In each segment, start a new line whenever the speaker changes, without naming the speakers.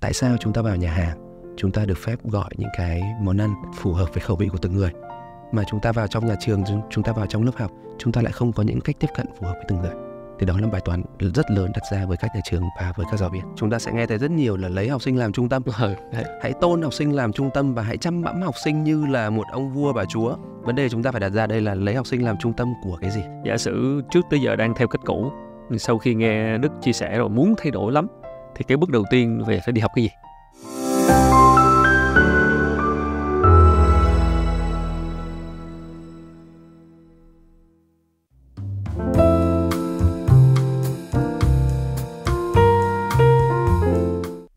tại sao chúng ta vào nhà hàng chúng ta được phép gọi những cái món ăn phù hợp với khẩu vị của từng người mà chúng ta vào trong nhà trường chúng ta vào trong lớp học chúng ta lại không có những cách tiếp cận phù hợp với từng người thì đó là bài toán rất lớn đặt ra với các nhà trường và với các giáo viên chúng ta sẽ nghe thấy rất nhiều là lấy học sinh làm trung tâm vâng, hãy tôn học sinh làm trung tâm và hãy chăm bẵm học sinh như là một ông
vua bà chúa vấn đề chúng ta phải đặt ra đây là lấy học sinh làm trung tâm của cái gì giả sử trước tới giờ đang theo cách cũ sau khi nghe đức chia sẻ rồi muốn thay đổi lắm thì cái bước đầu tiên về sẽ đi học cái gì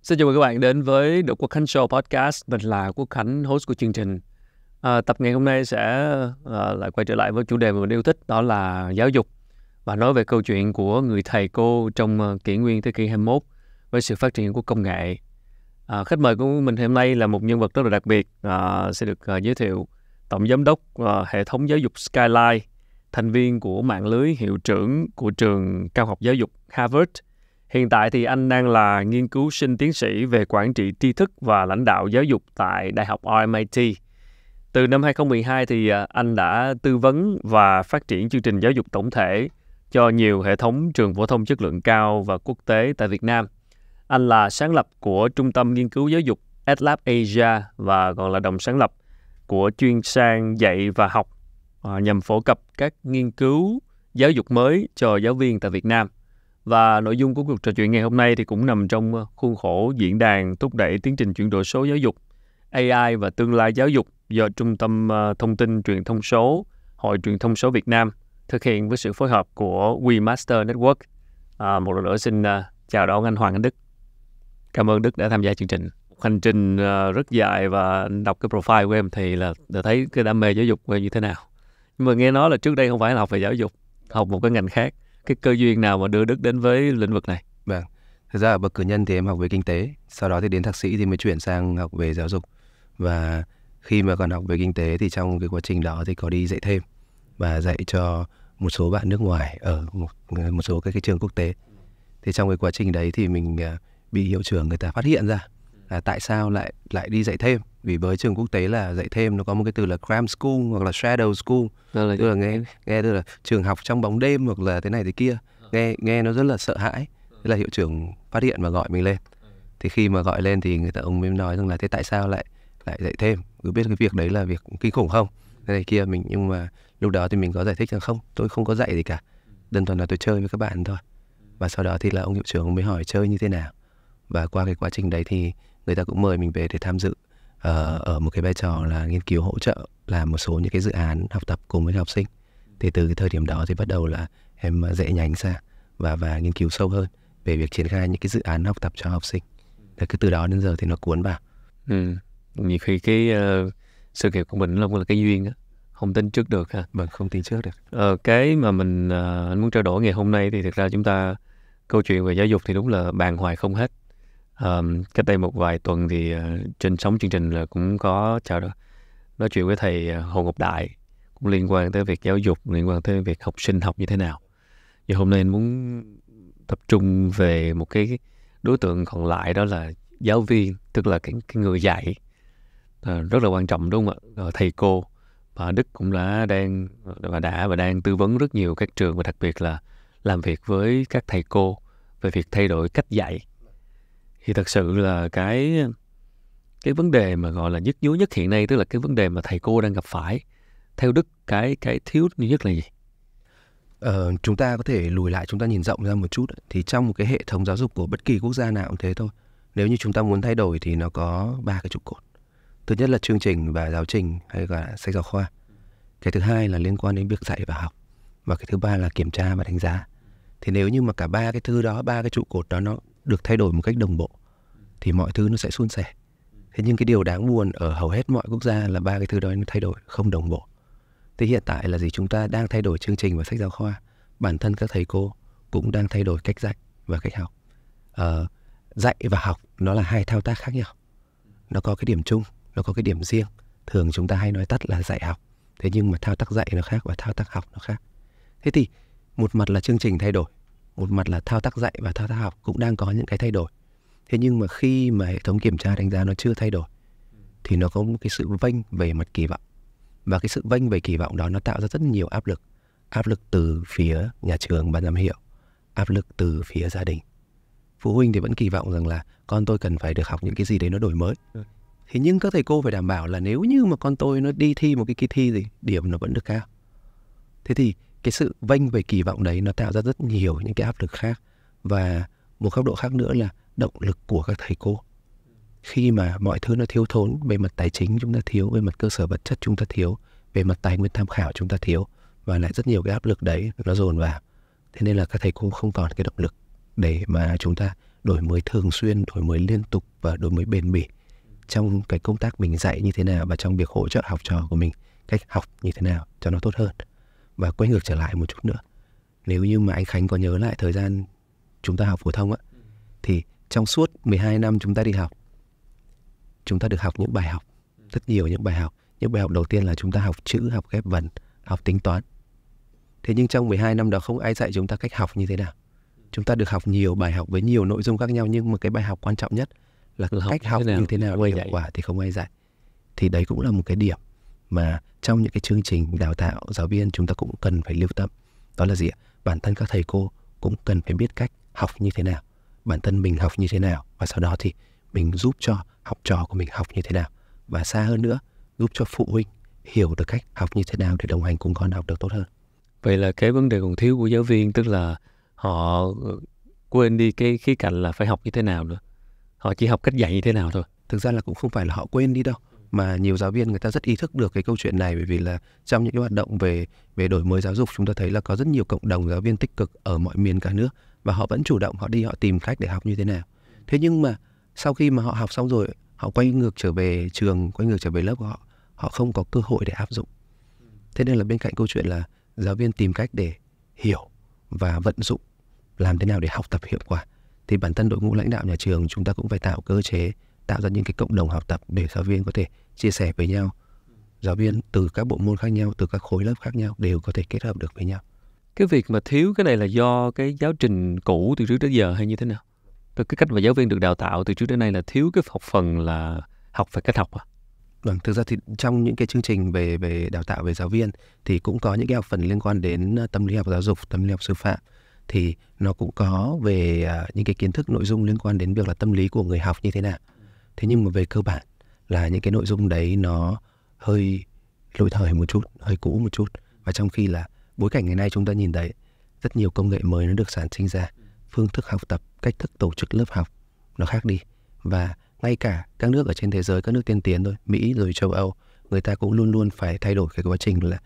Xin chào mừng các bạn đến với The Quốc Khánh Show Podcast. Mình là Quốc Khánh, host của chương trình. À, tập ngày hôm nay sẽ à, lại quay trở lại với chủ đề mà mình yêu thích đó là giáo dục và nói về câu chuyện của người thầy cô trong à, kỷ nguyên thế kỷ 21 với sự phát triển của công nghệ. À, khách mời của mình hôm nay là một nhân vật rất là đặc biệt à, sẽ được à, giới thiệu tổng giám đốc à, hệ thống giáo dục Skyline, thành viên của mạng lưới hiệu trưởng của trường cao học giáo dục Harvard. Hiện tại thì anh đang là nghiên cứu sinh tiến sĩ về quản trị tri thức và lãnh đạo giáo dục tại Đại học RMIT. Từ năm 2012 thì à, anh đã tư vấn và phát triển chương trình giáo dục tổng thể cho nhiều hệ thống trường phổ thông chất lượng cao và quốc tế tại Việt Nam – anh là sáng lập của Trung tâm Nghiên cứu Giáo dục AdLab Asia và còn là đồng sáng lập của chuyên sang dạy và học à, nhằm phổ cập các nghiên cứu giáo dục mới cho giáo viên tại Việt Nam. Và nội dung của cuộc trò chuyện ngày hôm nay thì cũng nằm trong à, khuôn khổ diễn đàn thúc đẩy tiến trình chuyển đổi số giáo dục, AI và tương lai giáo dục do Trung tâm à, Thông tin Truyền thông số, Hội Truyền thông số Việt Nam thực hiện với sự phối hợp của WeMaster Network. À, một lần nữa xin chào đón anh Hoàng Anh Đức. Cảm ơn Đức đã tham gia chương trình. Hành trình ờ, rất dài và đọc cái profile của em thì là đã thấy cái đam mê giáo dục của em như thế nào. Nhưng mà nghe nói là trước đây không phải là học về giáo dục, học một cái ngành khác. Cái cơ duyên nào mà đưa Đức đến với lĩnh vực này? Vâng. Thực ra ở bậc cử nhân thì em học về kinh tế,
sau đó thì đến thạc sĩ thì mới chuyển sang học về giáo dục. Và khi mà còn học về kinh tế thì trong cái quá trình đó thì có đi dạy thêm và dạy cho một số bạn nước ngoài ở một, một số các cái trường quốc tế. Thì trong cái quá trình đấy thì mình ờ, bị hiệu trưởng người ta phát hiện ra là tại sao lại lại đi dạy thêm vì với trường quốc tế là dạy thêm nó có một cái từ là cram school hoặc là shadow school là tức là nghe nghe tức là trường học trong bóng đêm hoặc là thế này thế kia nghe nghe nó rất là sợ hãi thế là hiệu trưởng phát hiện và gọi mình lên thì khi mà gọi lên thì người ta ông mới nói rằng là thế tại sao lại lại dạy thêm cứ biết cái việc đấy là việc kinh khủng không thế này kia mình nhưng mà lúc đó thì mình có giải thích rằng không tôi không có dạy gì cả đơn thuần là tôi chơi với các bạn thôi và sau đó thì là ông hiệu trưởng mới hỏi chơi như thế nào và qua cái quá trình đấy thì người ta cũng mời mình về để tham dự ở, ờ, ở một cái vai trò là nghiên cứu hỗ trợ làm một số những cái dự án học tập cùng với học sinh thì từ cái thời điểm đó thì bắt đầu là em ờ, dễ nhánh ra và và nghiên cứu sâu hơn về việc triển khai những cái dự án học tập cho học sinh thì cứ từ đó đến giờ thì nó cuốn vào
ừ. nhiều khi cái uh, sự nghiệp của mình là một là cái duyên đó không tính trước được ha vâng không tính trước được ờ, cái mà mình uh, muốn trao đổi ngày hôm nay thì thực ra chúng ta câu chuyện về giáo dục thì đúng là bàn hoài không hết um, cách đây một vài tuần thì uh, trên sóng chương trình là cũng có chào đó nói chuyện với thầy ờ, Hồ Ngọc Đại cũng liên quan tới việc giáo dục liên quan tới việc học sinh học như thế nào và hôm nay anh muốn tập trung về một cái đối tượng còn lại đó là giáo viên tức là cái, cái người dạy à, rất là quan trọng đúng không ạ thầy cô và Đức cũng đã đang và đã và đang tư vấn rất nhiều các trường và đặc biệt là làm việc với các thầy cô về việc thay đổi cách dạy thì thật sự là cái cái vấn đề mà gọi là nhức nhối nhất hiện nay tức là cái vấn đề mà thầy cô đang gặp phải theo đức cái cái thiếu nhất là gì
ờ, chúng ta có thể lùi lại chúng ta nhìn rộng ra một chút thì trong một cái hệ thống giáo dục của bất kỳ quốc gia nào cũng thế thôi nếu như chúng ta muốn thay đổi thì nó có ba cái trụ cột thứ nhất là chương trình và giáo trình hay là sách giáo khoa cái thứ hai là liên quan đến việc dạy và học và cái thứ ba là kiểm tra và đánh giá thì nếu như mà cả ba cái thứ đó ba cái trụ cột đó nó được thay đổi một cách đồng bộ thì mọi thứ nó sẽ suôn sẻ thế nhưng cái điều đáng buồn ở hầu hết mọi quốc gia là ba cái thứ đó nó thay đổi không đồng bộ thế hiện tại là gì chúng ta đang thay đổi chương trình và sách giáo khoa bản thân các thầy cô cũng đang thay đổi cách dạy và cách học à, dạy và học nó là hai thao tác khác nhau nó có cái điểm chung nó có cái điểm riêng thường chúng ta hay nói tắt là dạy học thế nhưng mà thao tác dạy nó khác và thao tác học nó khác thế thì một mặt là chương trình thay đổi một mặt là thao tác dạy và thao tác học cũng đang có những cái thay đổi thế nhưng mà khi mà hệ thống kiểm tra đánh giá nó chưa thay đổi thì nó có một cái sự vênh về mặt kỳ vọng và cái sự vênh về kỳ vọng đó nó tạo ra rất nhiều áp lực áp lực từ phía nhà trường ban giám hiệu áp lực từ phía gia đình phụ huynh thì vẫn kỳ vọng rằng là con tôi cần phải được học những cái gì đấy nó đổi mới ừ. thế nhưng các thầy cô phải đảm bảo là nếu như mà con tôi nó đi thi một cái kỳ thi gì điểm nó vẫn được cao thế thì cái sự vênh về kỳ vọng đấy nó tạo ra rất nhiều những cái áp lực khác và một góc độ khác nữa là động lực của các thầy cô khi mà mọi thứ nó thiếu thốn về mặt tài chính chúng ta thiếu về mặt cơ sở vật chất chúng ta thiếu về mặt tài nguyên tham khảo chúng ta thiếu và lại rất nhiều cái áp lực đấy nó dồn vào thế nên là các thầy cô không còn cái động lực để mà chúng ta đổi mới thường xuyên đổi mới liên tục và đổi mới bền bỉ trong cái công tác mình dạy như thế nào và trong việc hỗ trợ học trò của mình cách học như thế nào cho nó tốt hơn và quay ngược trở lại một chút nữa nếu như mà anh Khánh có nhớ lại thời gian chúng ta học phổ thông á thì trong suốt 12 năm chúng ta đi học chúng ta được học những bài học rất nhiều những bài học những bài học đầu tiên là chúng ta học chữ học ghép vần học tính toán thế nhưng trong 12 năm đó không ai dạy chúng ta cách học như thế nào chúng ta được học nhiều bài học với nhiều nội dung khác nhau nhưng mà cái bài học quan trọng nhất là, là cách học như thế nào gây hiệu quả thì không ai dạy thì đấy cũng là một cái điểm mà trong những cái chương trình đào tạo giáo viên chúng ta cũng cần phải lưu tâm đó là gì ạ bản thân các thầy cô cũng cần phải biết cách học như thế nào bản thân mình học như thế nào và sau đó thì mình giúp cho học trò của mình học như thế nào và xa hơn nữa giúp cho phụ huynh hiểu được cách học như thế nào để đồng hành cùng con học được tốt hơn
vậy là cái vấn đề còn thiếu của giáo viên tức là họ quên đi cái khía cạnh là phải học như thế nào nữa họ chỉ học cách
dạy như thế nào thôi thực ra là cũng không phải là họ quên đi đâu mà nhiều giáo viên người ta rất ý thức được cái câu chuyện này bởi vì là trong những cái hoạt động về về đổi mới giáo dục chúng ta thấy là có rất nhiều cộng đồng giáo viên tích cực ở mọi miền cả nước và họ vẫn chủ động họ đi họ tìm cách để học như thế nào thế nhưng mà sau khi mà họ học xong rồi họ quay ngược trở về trường quay ngược trở về lớp của họ họ không có cơ hội để áp dụng thế nên là bên cạnh câu chuyện là giáo viên tìm cách để hiểu và vận dụng làm thế nào để học tập hiệu quả thì bản thân đội ngũ lãnh đạo nhà trường chúng ta cũng phải tạo cơ chế tạo ra những cái cộng đồng học tập để giáo viên có thể chia sẻ với nhau giáo viên từ các bộ môn khác nhau từ các khối lớp khác nhau đều có thể kết hợp được với nhau
cái việc mà thiếu cái này là do cái giáo trình cũ từ trước đến giờ hay như thế nào Rồi cái cách mà giáo viên được đào tạo từ trước đến nay là thiếu cái học phần là học phải cách học à
Vâng, thực ra thì trong những cái chương trình về về đào tạo về giáo viên thì cũng có những cái học phần liên quan đến ờ, tâm lý học giáo dục, tâm lý học sư phạm thì nó cũng có về à, những cái kiến thức nội dung liên quan đến việc là tâm lý của người học như thế nào thế nhưng mà về cơ bản là những cái nội dung đấy nó hơi lỗi thời một chút hơi cũ một chút và trong khi là bối cảnh ngày nay chúng ta nhìn thấy rất nhiều công nghệ mới nó được sản sinh ra phương thức học tập cách thức tổ chức lớp học nó khác đi và ngay cả các nước ở trên thế giới các nước tiên tiến thôi mỹ rồi châu âu người ta cũng luôn luôn phải thay đổi cái quá trình là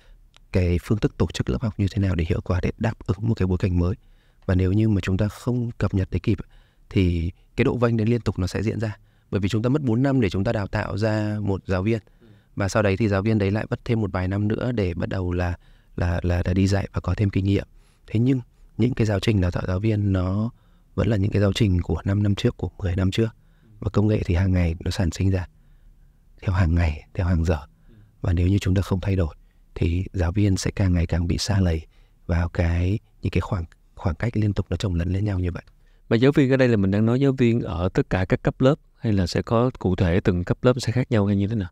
cái phương thức tổ chức lớp học như thế nào để hiệu quả để đáp ứng một cái bối cảnh mới và nếu như mà chúng ta không cập nhật đấy kịp thì cái độ vênh đến liên tục nó sẽ diễn ra bởi vì chúng ta mất 4 năm để chúng ta đào tạo ra một giáo viên ừ. và sau đấy thì giáo viên đấy lại mất thêm một vài năm nữa để bắt đầu là là là, là đi dạy và có thêm kinh nghiệm thế nhưng những cái giáo trình đào tạo giáo viên nó vẫn là những cái giáo trình của 5 năm trước của 10 năm trước và công nghệ thì hàng ngày nó sản sinh ra theo hàng ngày theo hàng giờ ừ. và nếu như chúng ta không thay đổi thì giáo viên sẽ càng ngày càng bị xa lầy vào cái những cái khoảng khoảng
cách liên tục nó chồng lấn lên nhau như vậy. Mà giáo viên ở đây là mình đang nói giáo viên ở tất cả các cấp lớp hay là sẽ có cụ thể từng cấp lớp sẽ khác nhau hay như thế nào?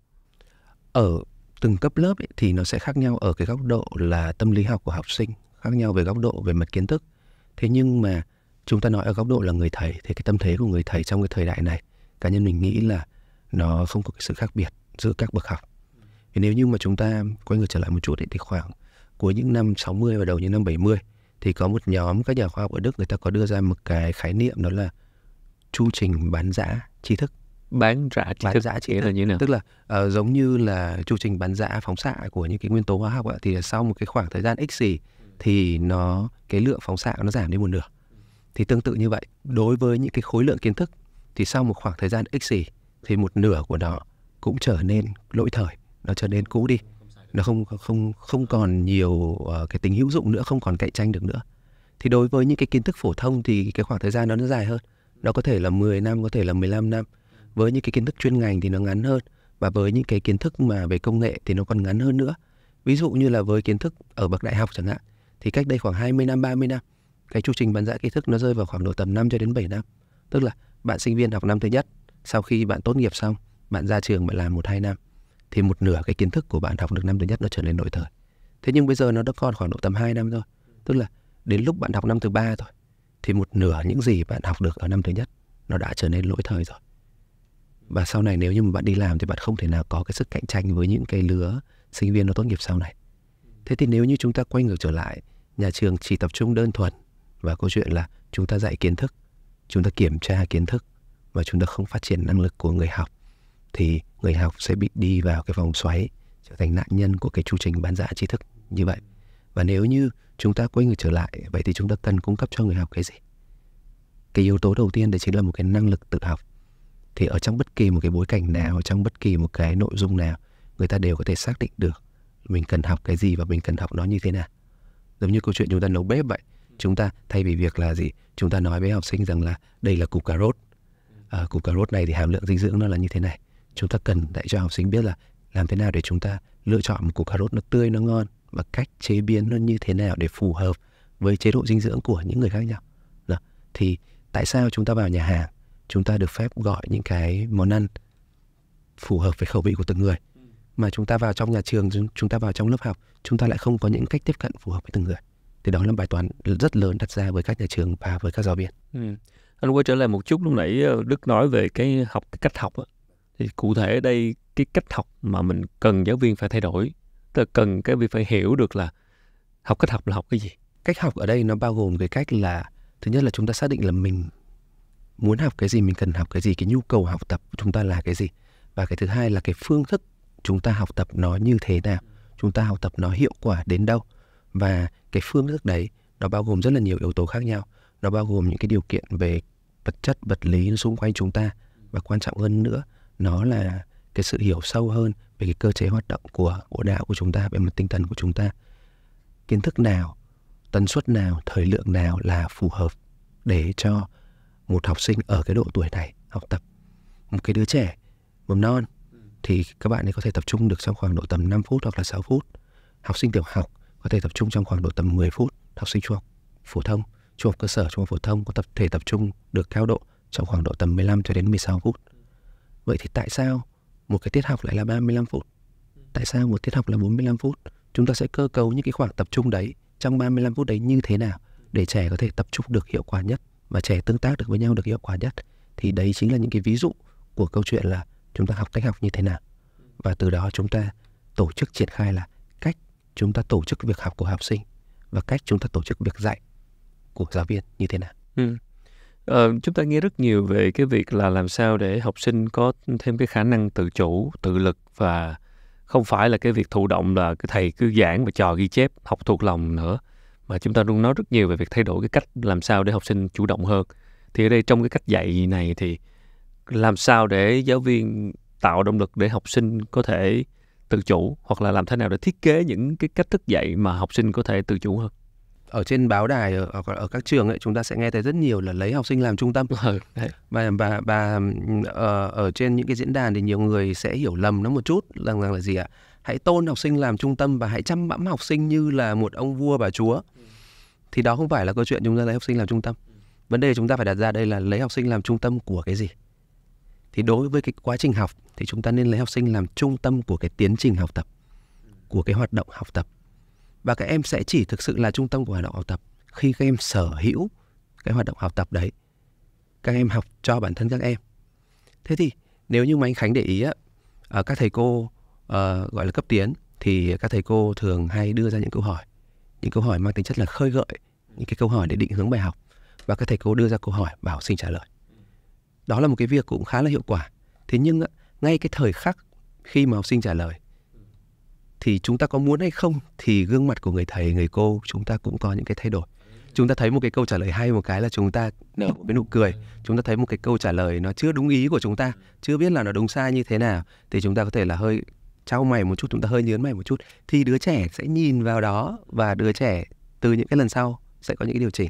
Ở ờ, từng cấp lớp ấy,
thì nó sẽ khác nhau ở cái góc độ là tâm lý học của học sinh, khác nhau về góc độ về mặt kiến thức. Thế nhưng mà chúng ta nói ở góc độ là người thầy thì cái tâm thế của người thầy trong cái thời đại này cá nhân mình nghĩ là nó không có cái sự khác biệt giữa các bậc học. Vì nếu như mà chúng ta quay ngược trở lại một chút ấy, thì khoảng cuối những năm 60 và đầu những năm 70 thì có một nhóm các nhà khoa học ở Đức người ta có đưa ra một cái khái niệm đó là chu trình bán giã trí thức bán
rã trí bán thức giá trí thức. là như nào tức là
uh, giống như là chu trình bán rã phóng xạ của những cái nguyên tố hóa học ấy, thì sau một cái khoảng thời gian x gì thì nó cái lượng phóng xạ nó giảm đi một nửa thì tương tự như vậy đối với những cái khối lượng kiến thức thì sau một khoảng thời gian x gì thì một nửa của nó cũng trở nên lỗi thời nó trở nên cũ đi nó không không không còn nhiều uh, cái tính hữu dụng nữa không còn cạnh tranh được nữa thì đối với những cái kiến thức phổ thông thì cái khoảng thời gian đó nó dài hơn nó có thể là 10 năm có thể là 15 năm với những cái kiến thức chuyên ngành thì nó ngắn hơn và với những cái kiến thức mà về công nghệ thì nó còn ngắn hơn nữa ví dụ như là với kiến thức ở bậc đại học chẳng hạn thì cách đây khoảng 20 năm 30 năm cái chu trình bán dã kiến thức nó rơi vào khoảng độ tầm 5 cho đến 7 năm tức là bạn sinh viên học năm thứ nhất sau khi bạn tốt nghiệp xong bạn ra trường bạn làm một hai năm thì một nửa cái kiến thức của bạn học được năm thứ nhất nó trở nên lỗi thời thế nhưng bây giờ nó đã còn khoảng độ tầm 2 năm thôi tức là đến lúc bạn học năm thứ ba thôi thì một nửa những gì bạn học được ở năm thứ nhất nó đã trở nên lỗi thời rồi và sau này nếu như mà bạn đi làm thì bạn không thể nào có cái sức cạnh tranh với những cái lứa sinh viên nó tốt nghiệp sau này thế thì nếu như chúng ta quay ngược trở lại nhà trường chỉ tập trung đơn thuần vào câu chuyện là chúng ta dạy kiến thức chúng ta kiểm tra kiến thức mà chúng ta không phát triển năng lực của người học thì người học sẽ bị đi vào cái vòng xoáy trở thành nạn nhân của cái chu trình bán giả tri thức như vậy và nếu như chúng ta quay người trở lại, vậy thì chúng ta cần cung cấp cho người học cái gì? Cái yếu tố đầu tiên đấy chính là một cái năng lực tự học. Thì ở trong bất kỳ một cái bối cảnh nào, trong bất kỳ một cái nội dung nào, người ta đều có thể xác định được mình cần học cái gì và mình cần học nó như thế nào. Giống như câu chuyện chúng ta nấu bếp vậy. Chúng ta thay vì việc là gì? Chúng ta nói với học sinh rằng là đây là củ cà rốt. À, củ cà rốt này thì hàm lượng dinh dưỡng nó là như thế này. Chúng ta cần để cho học sinh biết là làm thế nào để chúng ta lựa chọn một củ cà rốt nó tươi, nó ngon và cách chế biến nó như thế nào để phù hợp với chế độ dinh dưỡng của những người khác nhau. Đó. Thì tại sao chúng ta vào nhà hàng, chúng ta được phép gọi những cái món ăn phù hợp với khẩu vị của từng người. Mà chúng ta vào trong nhà trường, chúng ta vào trong lớp học, chúng ta lại không có những cách tiếp cận phù hợp với từng người. Thì đó là bài toán rất lớn đặt ra với các nhà trường và với các giáo viên.
Ừ. Anh quay trở lại một chút lúc nãy ờ, Đức nói về cái học cái cách học á. Thì cụ thể ở đây cái cách học mà mình cần giáo viên phải thay đổi ta cần cái việc phải hiểu được là học cách học là học cái gì
cách học ở đây nó bao gồm cái cách là thứ nhất là chúng ta xác định là mình muốn học cái gì mình cần học cái gì cái nhu cầu học tập của chúng ta là cái gì và cái thứ hai là cái phương thức chúng ta học tập nó như thế nào chúng ta học tập nó hiệu quả đến đâu và cái phương thức đấy nó bao gồm rất là nhiều yếu tố khác nhau nó bao gồm những cái điều kiện về vật chất vật lý xung quanh chúng ta và quan trọng hơn nữa nó là cái sự hiểu sâu hơn về cái cơ chế hoạt động của bộ não của chúng ta về mặt tinh thần của chúng ta kiến thức nào tần suất nào thời lượng nào là phù hợp để cho một học sinh ở cái độ tuổi này học tập một cái đứa trẻ mầm non thì các bạn ấy có thể tập trung được trong khoảng độ tầm 5 phút hoặc là 6 phút học sinh tiểu học có thể tập trung trong khoảng độ tầm 10 phút học sinh trung học phổ thông trung học cơ sở trung học phổ thông có tập thể tập trung được cao độ trong khoảng độ tầm 15 cho đến 16 phút vậy thì tại sao một cái tiết học lại là 35 phút. Tại sao một tiết học là 45 phút? Chúng ta sẽ cơ cấu những cái khoảng tập trung đấy trong 35 phút đấy như thế nào để trẻ có thể tập trung được hiệu quả nhất và trẻ tương tác được với nhau được hiệu quả nhất. Thì đấy chính là những cái ví dụ của câu chuyện là chúng ta học cách học như thế nào. Và từ đó chúng ta tổ chức triển khai là cách chúng ta tổ chức việc học của học sinh và cách chúng ta tổ chức việc dạy của giáo
viên như thế nào. Ừ. Ờ, chúng ta nghe rất nhiều về cái việc là làm sao để học sinh có thêm cái khả năng tự chủ, tự lực và không phải là cái việc thụ động là cái thầy cứ giảng và trò ghi chép, học thuộc lòng nữa. Mà chúng ta luôn nói rất nhiều về việc thay đổi cái cách làm sao để học sinh chủ động hơn. Thì ở đây trong cái cách dạy này thì làm sao để giáo viên tạo động lực để học sinh có thể tự chủ hoặc là làm thế nào để thiết kế những cái cách thức dạy mà học sinh có thể tự chủ hơn?
ở trên báo đài ở, ở, ở các trường ấy chúng ta sẽ nghe thấy rất nhiều là lấy học sinh làm trung tâm ờ, và và và ở, ờ, ở trên những cái diễn đàn thì nhiều người sẽ hiểu lầm nó một chút rằng rằng là gì ạ hãy tôn học sinh làm trung tâm và hãy chăm bẵm học sinh như là một ông vua bà chúa thì đó không phải là câu chuyện chúng ta lấy học sinh làm trung tâm vấn đề chúng ta phải đặt ra đây là lấy học sinh làm trung tâm của cái gì thì đối với cái quá trình học thì chúng ta nên lấy học sinh làm trung tâm của cái tiến trình học tập của cái hoạt động học tập và các em sẽ chỉ thực sự là trung tâm của hoạt động học tập khi các em sở hữu cái hoạt động học tập đấy các em học cho bản thân các em thế thì nếu như mà anh khánh để ý á, ờ, các thầy cô ờ, gọi là cấp tiến thì các thầy cô thường hay đưa ra những câu hỏi những câu hỏi mang tính chất là khơi gợi những cái câu hỏi để định hướng bài học và các thầy cô đưa ra câu hỏi và học sinh trả lời đó là một cái việc cũng khá là hiệu quả thế nhưng ngay cái thời khắc khi mà học sinh trả lời thì chúng ta có muốn hay không thì gương mặt của người thầy người cô chúng ta cũng có những cái thay đổi chúng ta thấy một cái câu trả lời hay một cái là chúng ta nở một cái nụ cười chúng ta thấy một cái câu trả lời nó chưa đúng ý của chúng ta chưa biết là nó đúng sai như thế nào thì chúng ta có thể là hơi trao mày một chút chúng ta hơi nhớn mày một chút thì đứa trẻ sẽ nhìn vào đó và đứa trẻ từ những cái lần sau sẽ có những cái điều chỉnh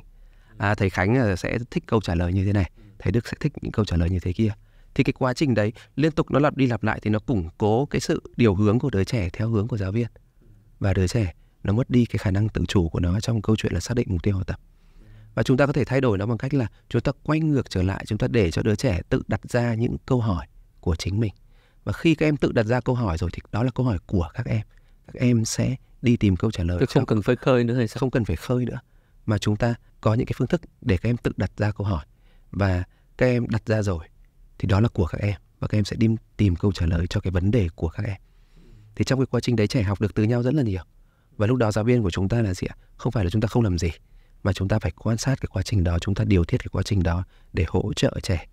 à, thầy khánh ờ, sẽ thích câu trả lời như thế này thầy đức sẽ thích những câu trả lời như thế kia thì cái quá trình đấy liên tục nó lặp đi lặp lại thì nó củng cố cái sự điều hướng của đứa trẻ theo hướng của giáo viên và đứa trẻ nó mất đi cái khả năng tự chủ của nó trong câu chuyện là xác định mục tiêu học tập và chúng ta có thể thay đổi nó bằng cách là chúng ta quay ngược trở lại chúng ta để cho đứa trẻ tự đặt ra những câu hỏi của chính mình và khi các em tự đặt ra câu hỏi rồi thì đó là câu hỏi của các em các em sẽ đi tìm câu trả lời Tôi không cần phải khơi nữa hay sao không cần phải khơi nữa mà chúng ta có những cái phương thức để các em tự đặt ra câu hỏi và các em đặt ra rồi thì đó là của các em và các em sẽ đi tìm câu trả lời cho cái vấn đề của các em thì trong cái quá trình đấy trẻ học được từ nhau rất là nhiều và lúc đó giáo viên của chúng ta là gì ạ không phải là chúng ta không làm gì mà chúng ta phải quan sát cái quá trình đó chúng ta điều tiết cái quá trình đó để hỗ trợ trẻ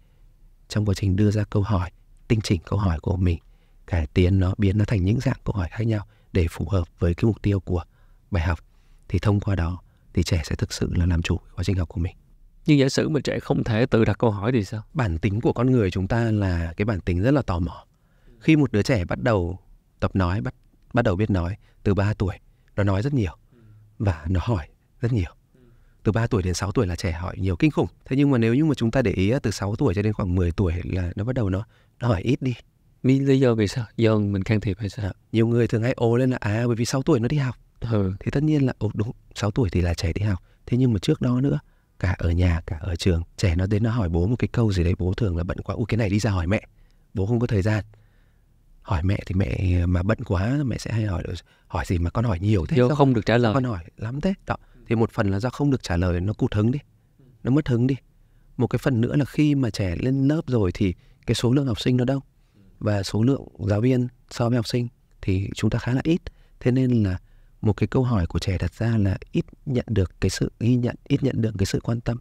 trong quá trình đưa ra câu hỏi tinh chỉnh câu hỏi của mình cải tiến nó biến nó thành những dạng câu hỏi khác nhau để phù hợp với cái mục tiêu của bài học thì thông qua đó thì trẻ sẽ thực sự là làm chủ quá trình học của mình
nhưng giả sử mà trẻ không thể tự đặt câu hỏi thì sao bản tính của con người chúng ta là cái bản
tính rất là tò mò khi một đứa trẻ bắt đầu tập nói bắt bắt đầu biết nói từ 3 tuổi nó nói rất nhiều và nó hỏi rất nhiều từ 3 tuổi đến 6 tuổi là trẻ hỏi nhiều kinh khủng. Thế nhưng mà nếu như mà chúng ta để ý từ 6 tuổi cho đến khoảng 10 tuổi là nó bắt đầu nó nó hỏi ít đi. Vì lý do vì sao? Do mình can thiệp hay sao? nhiều người thường hay ồ lên là à bởi vì 6 tuổi nó đi học. Ừ. Thì tất nhiên là ồ đúng, 6 tuổi thì là trẻ đi học. Thế nhưng mà trước đó nữa cả ở nhà cả ở trường trẻ nó đến nó hỏi bố một cái câu gì đấy bố thường là bận quá u cái này đi ra hỏi mẹ bố không có thời gian hỏi mẹ thì mẹ ờ, mà bận quá mẹ sẽ hay hỏi hỏi gì mà con hỏi nhiều thế Vô, không, không
được trả lời con hỏi
lắm thế đó thì một phần là do không được trả lời nó cụt hứng đi nó mất hứng đi một cái phần nữa là khi mà trẻ lên lớp rồi thì cái số lượng học sinh nó đông và số lượng giáo viên so với học sinh thì chúng ta khá là ít thế nên là một cái câu hỏi của trẻ đặt ra là ít nhận được cái sự ghi nhận ít nhận được cái sự quan tâm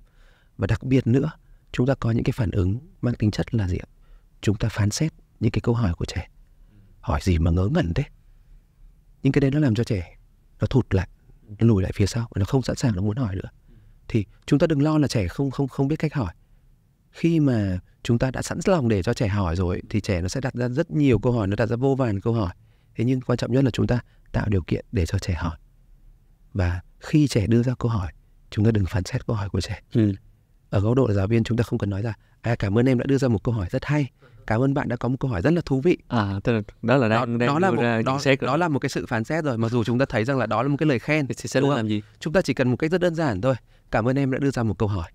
và đặc biệt nữa chúng ta có những cái phản ứng mang tính chất là gì ạ chúng ta phán xét những cái câu hỏi của trẻ hỏi gì mà ngớ ngẩn thế nhưng cái đấy nó làm cho trẻ nó thụt lại nó lùi lại phía sau nó không sẵn sàng nó muốn hỏi nữa thì chúng ta đừng lo là trẻ không không không biết cách hỏi khi mà chúng ta đã sẵn lòng để cho trẻ hỏi rồi thì trẻ nó sẽ đặt ra rất nhiều câu hỏi nó đặt ra vô vàn câu hỏi thế nhưng quan trọng nhất là chúng ta tạo điều kiện để cho trẻ hỏi và khi trẻ đưa ra câu hỏi chúng ta đừng phán xét câu hỏi của trẻ ừ. ở góc độ là giáo viên chúng ta không cần nói là à, cảm ơn em đã đưa ra một câu hỏi rất hay cảm ơn bạn đã có một câu hỏi rất là thú vị à tức là đó là đang, đó, đang đó là một đó, đó là một cái sự phán xét rồi mặc dù chúng ta thấy rằng là đó là một cái lời khen thì sẽ đúng làm gì chúng ta chỉ cần một cách rất đơn giản thôi cảm ơn em đã đưa ra một câu hỏi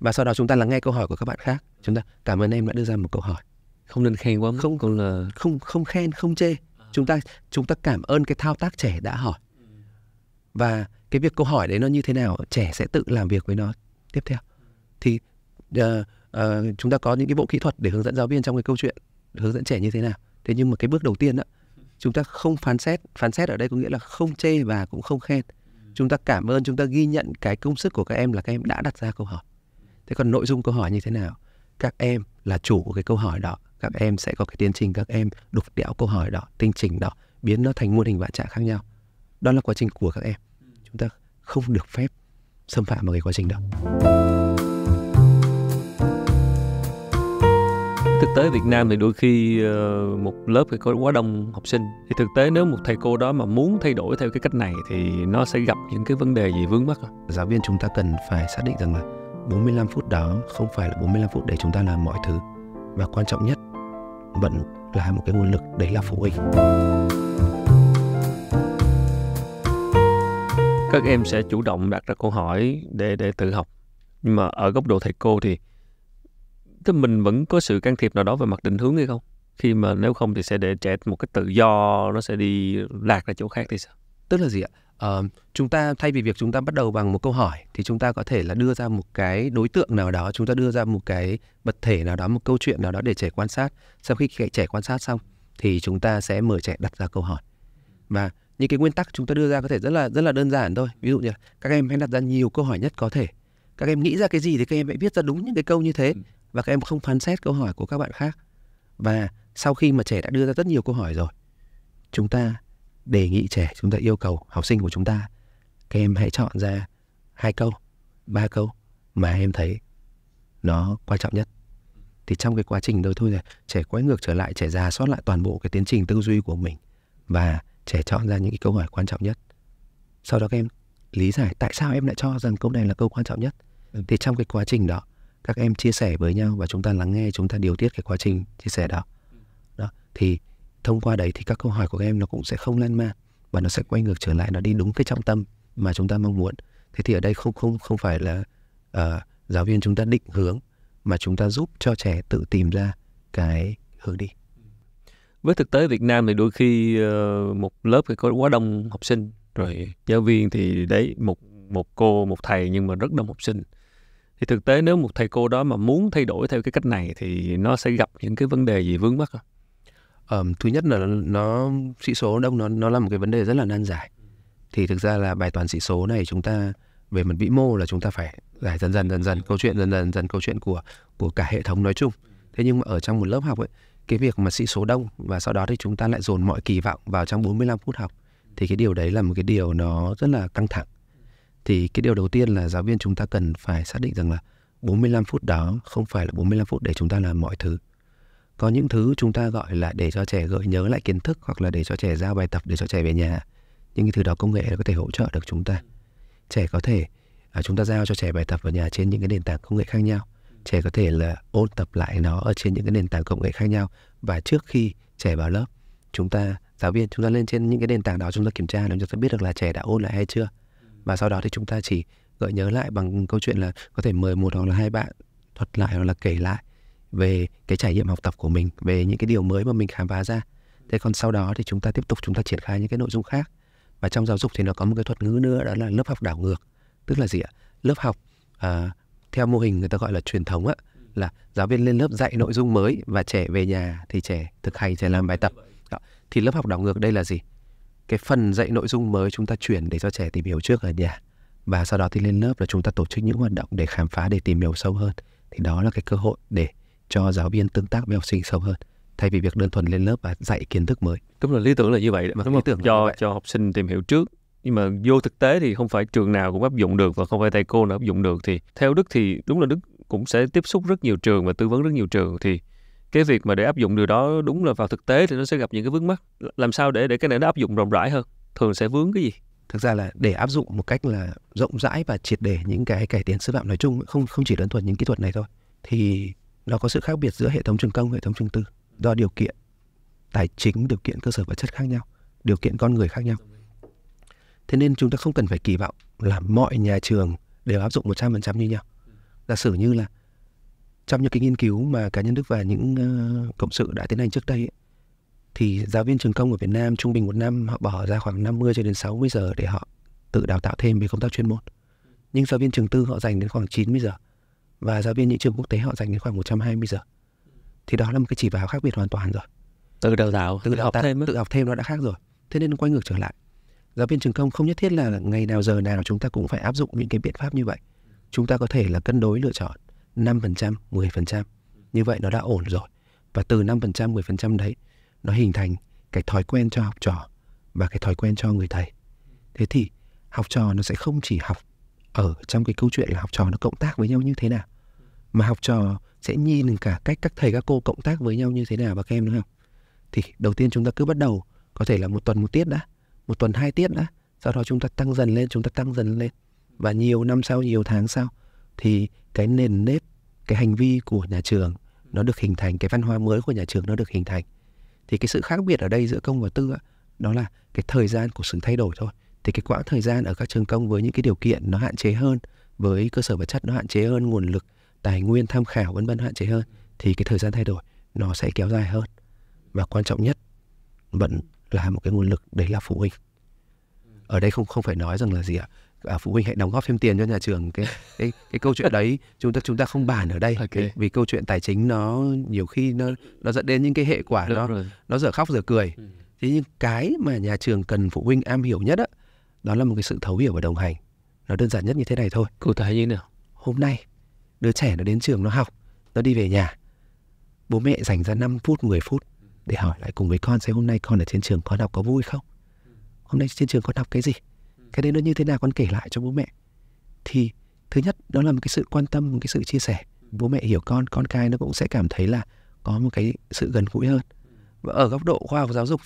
và sau đó chúng ta lắng nghe câu hỏi của các bạn khác chúng ta cảm ơn em đã đưa ra một câu hỏi không nên khen quá không còn là không không khen không chê chúng ta chúng ta cảm ơn cái thao tác trẻ đã hỏi và cái việc câu hỏi đấy nó như thế nào trẻ sẽ tự làm việc với nó tiếp theo thì uh, uh, chúng ta có những cái bộ kỹ thuật để hướng dẫn giáo viên trong cái câu chuyện hướng dẫn trẻ như thế nào thế nhưng mà cái bước đầu tiên đó chúng ta không phán xét phán xét ở đây có nghĩa là không chê và cũng không khen chúng ta cảm ơn chúng ta ghi nhận cái công sức của các em là các em đã đặt ra câu hỏi thế còn nội dung câu hỏi như thế nào các em là chủ của cái câu hỏi đó các em sẽ có cái tiến trình các em đục đẽo câu hỏi đó tinh chỉnh đó biến nó thành muôn hình vạn trạng khác nhau đó là quá trình của các em chúng ta không được phép xâm phạm vào cái quá
trình đó thực tế Việt Nam thì đôi khi ờ, một lớp thì có quá đông học sinh thì thực tế nếu một thầy cô đó mà muốn thay đổi theo cái cách này thì nó sẽ gặp những cái vấn đề gì vướng mắc Giáo viên chúng ta cần
phải xác định rằng là 45 phút đó không phải là 45 phút để chúng ta làm mọi thứ và quan trọng nhất vẫn là một cái nguồn lực đấy là phụ huynh
các em sẽ chủ động đặt ra câu hỏi để để tự học nhưng mà ở góc độ thầy cô thì thế mình vẫn có sự can thiệp nào đó về mặt định hướng hay không khi mà nếu không thì sẽ để trẻ một cái tự do nó sẽ đi lạc ra chỗ khác thì sao tức là gì ạ uh, chúng ta thay vì việc chúng ta bắt đầu bằng một câu hỏi thì chúng ta có
thể là đưa ra một cái đối tượng nào đó chúng ta đưa ra một cái vật thể nào đó một câu chuyện nào đó để trẻ quan sát sau khi trẻ quan sát xong thì chúng ta sẽ mời trẻ đặt ra câu hỏi và những cái nguyên tắc chúng ta đưa ra có thể rất là rất là đơn giản thôi ví dụ như là các em hãy đặt ra nhiều câu hỏi nhất có thể các em nghĩ ra cái gì thì các em hãy viết ra đúng những cái câu như thế ừ. và các em không phán xét câu hỏi của các bạn khác và sau khi mà trẻ đã đưa ra rất nhiều câu hỏi rồi chúng ta đề nghị trẻ chúng ta yêu cầu học sinh của chúng ta các em hãy chọn ra hai câu ba câu mà em thấy nó quan trọng nhất thì trong cái quá trình đó thôi là trẻ quay ngược trở lại trẻ ra soát lại toàn bộ cái tiến trình tư duy của mình và trẻ chọn ra những cái câu hỏi quan trọng nhất sau đó các em lý giải tại sao em lại cho rằng câu này là câu quan trọng nhất ừ. thì trong cái quá trình đó các em chia sẻ với nhau và chúng ta lắng nghe chúng ta điều tiết cái quá trình chia sẻ đó ừ. đó thì thông qua đấy thì các câu hỏi của các em nó cũng sẽ không lan man và nó sẽ quay ngược trở lại nó đi đúng cái trọng tâm mà chúng ta mong muốn thế thì ở đây không không không phải là uh, giáo viên chúng ta định hướng mà chúng ta giúp cho trẻ tự tìm ra cái hướng đi
với thực tế Việt Nam thì đôi khi uh, một lớp thì có quá đông học sinh rồi giáo viên thì đấy một một cô một thầy nhưng mà rất đông học sinh thì thực tế nếu một thầy cô đó mà muốn thay đổi theo cái cách này thì nó sẽ gặp những cái vấn đề gì vướng mắc không? um, thứ nhất là nó sĩ số đông nó nó là một cái vấn
đề rất là nan giải thì thực ra là bài toán sĩ số này chúng ta về mặt vĩ mô là chúng ta phải giải dần dần dần dần câu chuyện dần dần dần câu chuyện của của cả hệ thống nói chung thế nhưng mà ở trong một lớp học ấy cái việc mà sĩ số đông và sau đó thì chúng ta lại dồn mọi kỳ vọng vào trong 45 phút học thì cái điều đấy là một cái điều nó rất là căng thẳng thì cái điều đầu tiên là giáo viên chúng ta cần phải xác định rằng là 45 phút đó không phải là 45 phút để chúng ta làm mọi thứ có những thứ chúng ta gọi là để cho trẻ gợi nhớ lại kiến thức hoặc là để cho trẻ giao bài tập để cho trẻ về nhà những cái thứ đó công nghệ có thể hỗ trợ được chúng ta trẻ có thể à, chúng ta giao cho trẻ bài tập ở nhà trên những cái nền tảng công nghệ khác nhau trẻ có thể là ôn tập lại nó ở trên những cái nền tảng công nghệ khác nhau và trước khi trẻ vào lớp chúng ta giáo viên chúng ta lên trên những cái nền tảng đó chúng ta kiểm tra để chúng ta biết được là trẻ đã ôn lại hay chưa và sau đó thì chúng ta chỉ gợi nhớ lại bằng câu chuyện là có thể mời một hoặc là hai bạn thuật lại hoặc là kể lại về cái trải nghiệm học tập của mình về những cái điều mới mà mình khám phá ra thế còn sau đó thì chúng ta tiếp tục chúng ta triển khai những cái nội dung khác và trong giáo dục thì nó có một cái thuật ngữ nữa đó là lớp học đảo ngược tức là gì ạ lớp học à, theo mô hình người ta gọi là truyền thống á là giáo viên lên lớp dạy nội dung mới và trẻ về nhà thì trẻ thực hành trẻ làm bài tập đó. thì lớp học đảo ngược đây là gì cái phần dạy nội dung mới chúng ta chuyển để cho trẻ tìm hiểu trước ở nhà và sau đó thì lên lớp là chúng ta tổ chức những hoạt động để khám phá để tìm hiểu sâu hơn thì đó là cái cơ hội để cho giáo viên tương tác với học sinh sâu hơn thay vì việc đơn thuần lên lớp và dạy kiến thức mới.
Đúng là lý tưởng là như vậy, mà đúng lý tưởng cho cho học sinh tìm hiểu trước nhưng mà vô thực tế thì không phải trường nào cũng áp dụng được và không phải thầy cô nào áp dụng được thì theo Đức thì đúng là Đức cũng sẽ tiếp xúc rất nhiều trường và tư vấn rất nhiều trường thì cái việc mà để áp dụng điều đó đúng là vào thực tế thì nó sẽ gặp những cái vướng mắc làm sao để để cái này nó áp dụng rộng rãi hơn thường sẽ vướng cái gì thực ra là
để áp dụng một cách là rộng rãi và triệt để những cái cải tiến sư phạm nói chung không không chỉ đơn thuần những kỹ thuật này thôi thì nó có sự khác biệt giữa hệ thống trường công và hệ thống trường tư do điều kiện tài chính điều kiện cơ sở vật chất khác nhau điều kiện con người khác nhau thế nên chúng ta không cần phải kỳ vọng là mọi nhà trường đều áp dụng 100% như nhau giả sử như là trong những cái nghiên cứu mà cá nhân Đức và những ờ, cộng sự đã tiến hành trước đây ấy, thì giáo viên trường công ở Việt Nam trung bình một năm họ bỏ ra khoảng 50 cho đến 60 giờ để họ tự đào tạo thêm về công tác chuyên môn. Nhưng giáo viên trường tư họ dành đến khoảng 90 giờ và giáo viên những trường quốc tế họ dành đến khoảng 120 giờ thì đó là một cái chỉ vào khác biệt hoàn toàn rồi từ đào tạo từ, học ta, thêm ấy. tự học thêm nó đã khác rồi thế nên nó quay ngược trở lại giáo viên trường công không nhất thiết là ngày nào giờ nào chúng ta cũng phải áp dụng những cái biện pháp như vậy chúng ta có thể là cân đối lựa chọn 5%, 10%. Như vậy nó đã ổn rồi. Và từ 5%, 10% đấy, nó hình thành cái thói quen cho học trò và cái thói quen cho người thầy. Thế thì học trò nó sẽ không chỉ học ở trong cái câu chuyện là học trò nó cộng tác với nhau như thế nào mà học trò sẽ nhìn cả cách các thầy các cô cộng tác với nhau như thế nào và các em đúng không thì đầu tiên chúng ta cứ bắt đầu có thể là một tuần một tiết đã một tuần hai tiết đã sau đó chúng ta tăng dần lên chúng ta tăng dần lên và nhiều năm sau nhiều tháng sau thì cái nền nếp cái hành vi của nhà trường nó được hình thành cái văn hóa mới của nhà trường nó được hình thành thì cái sự khác biệt ở đây giữa công và tư đó là cái thời gian của sự thay đổi thôi thì cái quãng thời gian ở các trường công với những cái điều kiện nó hạn chế hơn với cơ sở vật chất nó hạn chế hơn nguồn lực tài nguyên tham khảo vân vân hạn chế hơn thì cái thời gian thay đổi nó sẽ kéo dài hơn và quan trọng nhất vẫn là một cái nguồn lực đấy là phụ huynh ở đây không không phải nói rằng là gì ạ à, phụ huynh hãy đóng góp thêm tiền cho nhà trường cái cái cái câu chuyện đấy chúng ta chúng ta không bàn ở đây okay. vì, câu chuyện tài chính nó nhiều khi nó nó dẫn đến những cái hệ quả Được nó rồi. nó dở khóc dở cười ừ. thế nhưng cái mà nhà trường cần phụ huynh am hiểu nhất á, đó là một cái sự thấu hiểu và đồng hành nó đơn giản nhất như thế này thôi cụ thể như nào hôm nay đứa trẻ nó đến trường nó học nó đi về nhà bố mẹ dành ra 5 phút 10 phút để hỏi lại cùng với con xem hôm nay con ở trên trường con học có vui không hôm nay trên trường con học cái gì cái đấy nó như thế nào con kể lại cho bố mẹ thì thứ nhất đó là một cái sự quan tâm một cái sự chia sẻ bố mẹ hiểu con con cái nó cũng sẽ cảm thấy là có một cái sự gần gũi hơn và ở góc độ khoa học giáo dục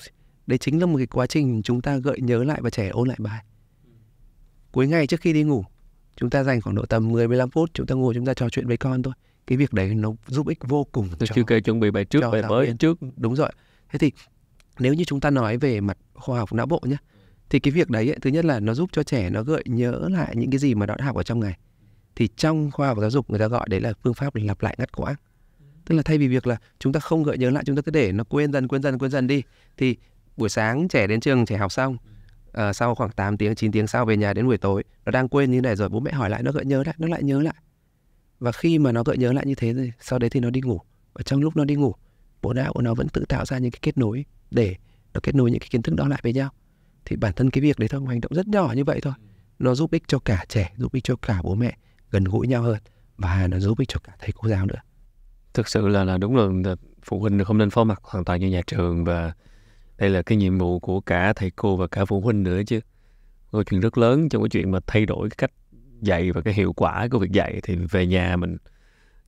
đấy chính là một cái quá trình chúng ta gợi nhớ lại và trẻ ôn lại bài cuối ngày trước khi đi ngủ chúng ta dành khoảng độ tầm 10 15 phút chúng ta ngồi chúng ta trò chuyện với con thôi cái việc đấy nó giúp ích vô cùng
tôi chưa kể chuẩn bị bài trước bài mới trước
đúng rồi thế thì nếu như chúng ta nói về mặt khoa học não bộ nhé thì cái việc đấy ấy, thứ nhất là nó giúp cho trẻ nó gợi nhớ lại những cái gì mà nó đã học ở trong ngày thì trong khoa học giáo dục người ta gọi đấy là phương pháp lặp lại ngắt quãng tức là thay vì việc là chúng ta không gợi nhớ lại chúng ta cứ để nó quên dần quên dần quên dần đi thì buổi sáng trẻ đến trường trẻ học xong uh, sau khoảng 8 tiếng 9 tiếng sau về nhà đến buổi tối nó đang quên như này rồi bố mẹ hỏi lại nó gợi nhớ lại nó lại nhớ lại và khi mà nó gợi nhớ lại như thế rồi sau đấy thì nó đi ngủ và trong lúc nó đi ngủ bộ não của nó vẫn tự tạo ra những cái kết nối để nó kết nối những cái kiến thức đó lại với nhau thì bản thân cái việc đấy thôi hành động rất nhỏ như vậy thôi nó giúp ích cho cả trẻ giúp ích cho cả bố mẹ gần gũi nhau hơn và nó giúp ích cho cả thầy cô giáo nữa
thực sự là là đúng là phụ huynh không nên phó mặt hoàn toàn như nhà trường và đây là cái nhiệm vụ của cả thầy cô và cả phụ huynh nữa chứ câu chuyện rất lớn trong cái chuyện mà thay đổi cái cách dạy và cái hiệu quả của việc dạy thì về nhà mình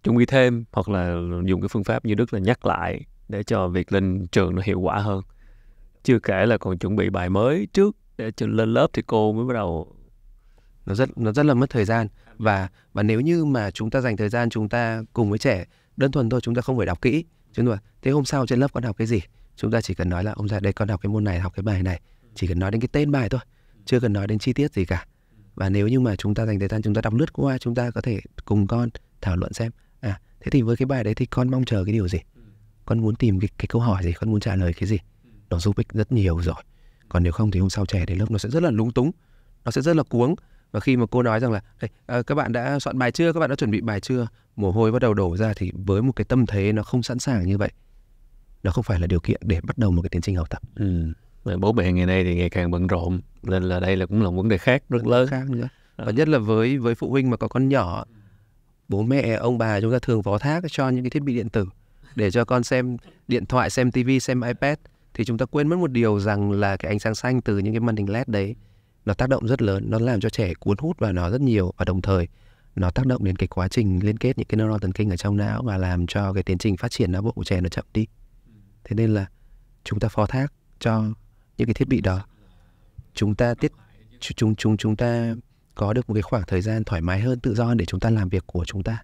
chuẩn bị thêm hoặc là dùng cái phương pháp như Đức là nhắc lại để cho việc lên trường nó hiệu quả hơn. Chưa kể là còn chuẩn bị bài mới trước để cho lên lớp thì cô mới bắt đầu nó rất nó rất là mất thời gian và và
nếu như mà chúng ta dành thời gian chúng ta cùng với trẻ đơn thuần thôi chúng ta không phải đọc kỹ Chúng tôi thế hôm sau trên lớp con học cái gì? Chúng ta chỉ cần nói là ông ra đây con học cái môn này, học cái bài này, chỉ cần nói đến cái tên bài thôi, chưa cần nói đến chi tiết gì cả. Và nếu như mà chúng ta dành thời gian chúng ta đọc lướt qua, chúng ta có thể cùng con thảo luận xem à thế thì với cái bài đấy thì con mong chờ cái điều gì? Con muốn tìm cái, cái câu hỏi gì, con muốn trả lời cái gì? Nó giúp ích rất nhiều rồi. Còn nếu không thì hôm sau trẻ đến lớp nó sẽ rất là lúng túng, nó sẽ rất là cuống và khi mà cô nói rằng là à, các bạn đã soạn bài chưa các bạn đã chuẩn bị bài chưa mồ hôi bắt đầu đổ ra thì với một cái tâm thế nó không sẵn sàng như vậy nó không phải là điều kiện để bắt đầu một cái tiến trình học tập ừ.
bố mẹ ngày nay thì ngày càng bận rộn nên là đây là cũng là một vấn đề khác rất lớn khác nữa ờ. và nhất là với với phụ huynh mà có con nhỏ
bố mẹ ông bà chúng ta thường phó thác cho những cái thiết bị điện tử để cho con xem điện thoại xem tivi xem ipad thì chúng ta quên mất một điều rằng là cái ánh sáng xanh từ những cái màn hình led đấy nó tác động rất lớn nó làm cho trẻ cuốn hút vào nó rất nhiều và đồng thời nó tác động đến cái quá trình liên kết những cái neuron thần kinh ở trong não và làm cho cái tiến trình phát triển não bộ của trẻ nó chậm đi thế nên là chúng ta phó thác cho những cái thiết bị đó chúng ta tiết chúng chúng chúng ta có được một cái khoảng thời gian thoải mái hơn tự do hơn để chúng ta làm việc của chúng ta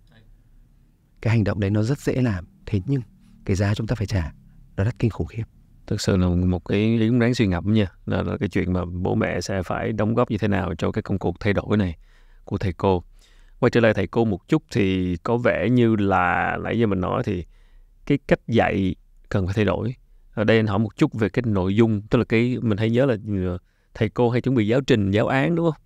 cái hành động đấy nó rất dễ làm thế nhưng cái giá chúng ta phải trả nó rất kinh khủng khiếp
thực sự là một cái ý cũng đáng suy ngẫm nha là, là cái chuyện mà bố mẹ sẽ phải đóng góp như thế nào cho cái công cuộc thay đổi này của thầy cô quay trở lại thầy cô một chút thì có vẻ như là nãy giờ mình nói thì cái cách dạy cần phải thay đổi ở đây anh hỏi một chút về cái nội dung tức là cái mình hay nhớ là ừ, thầy cô hay chuẩn bị giáo trình giáo án đúng không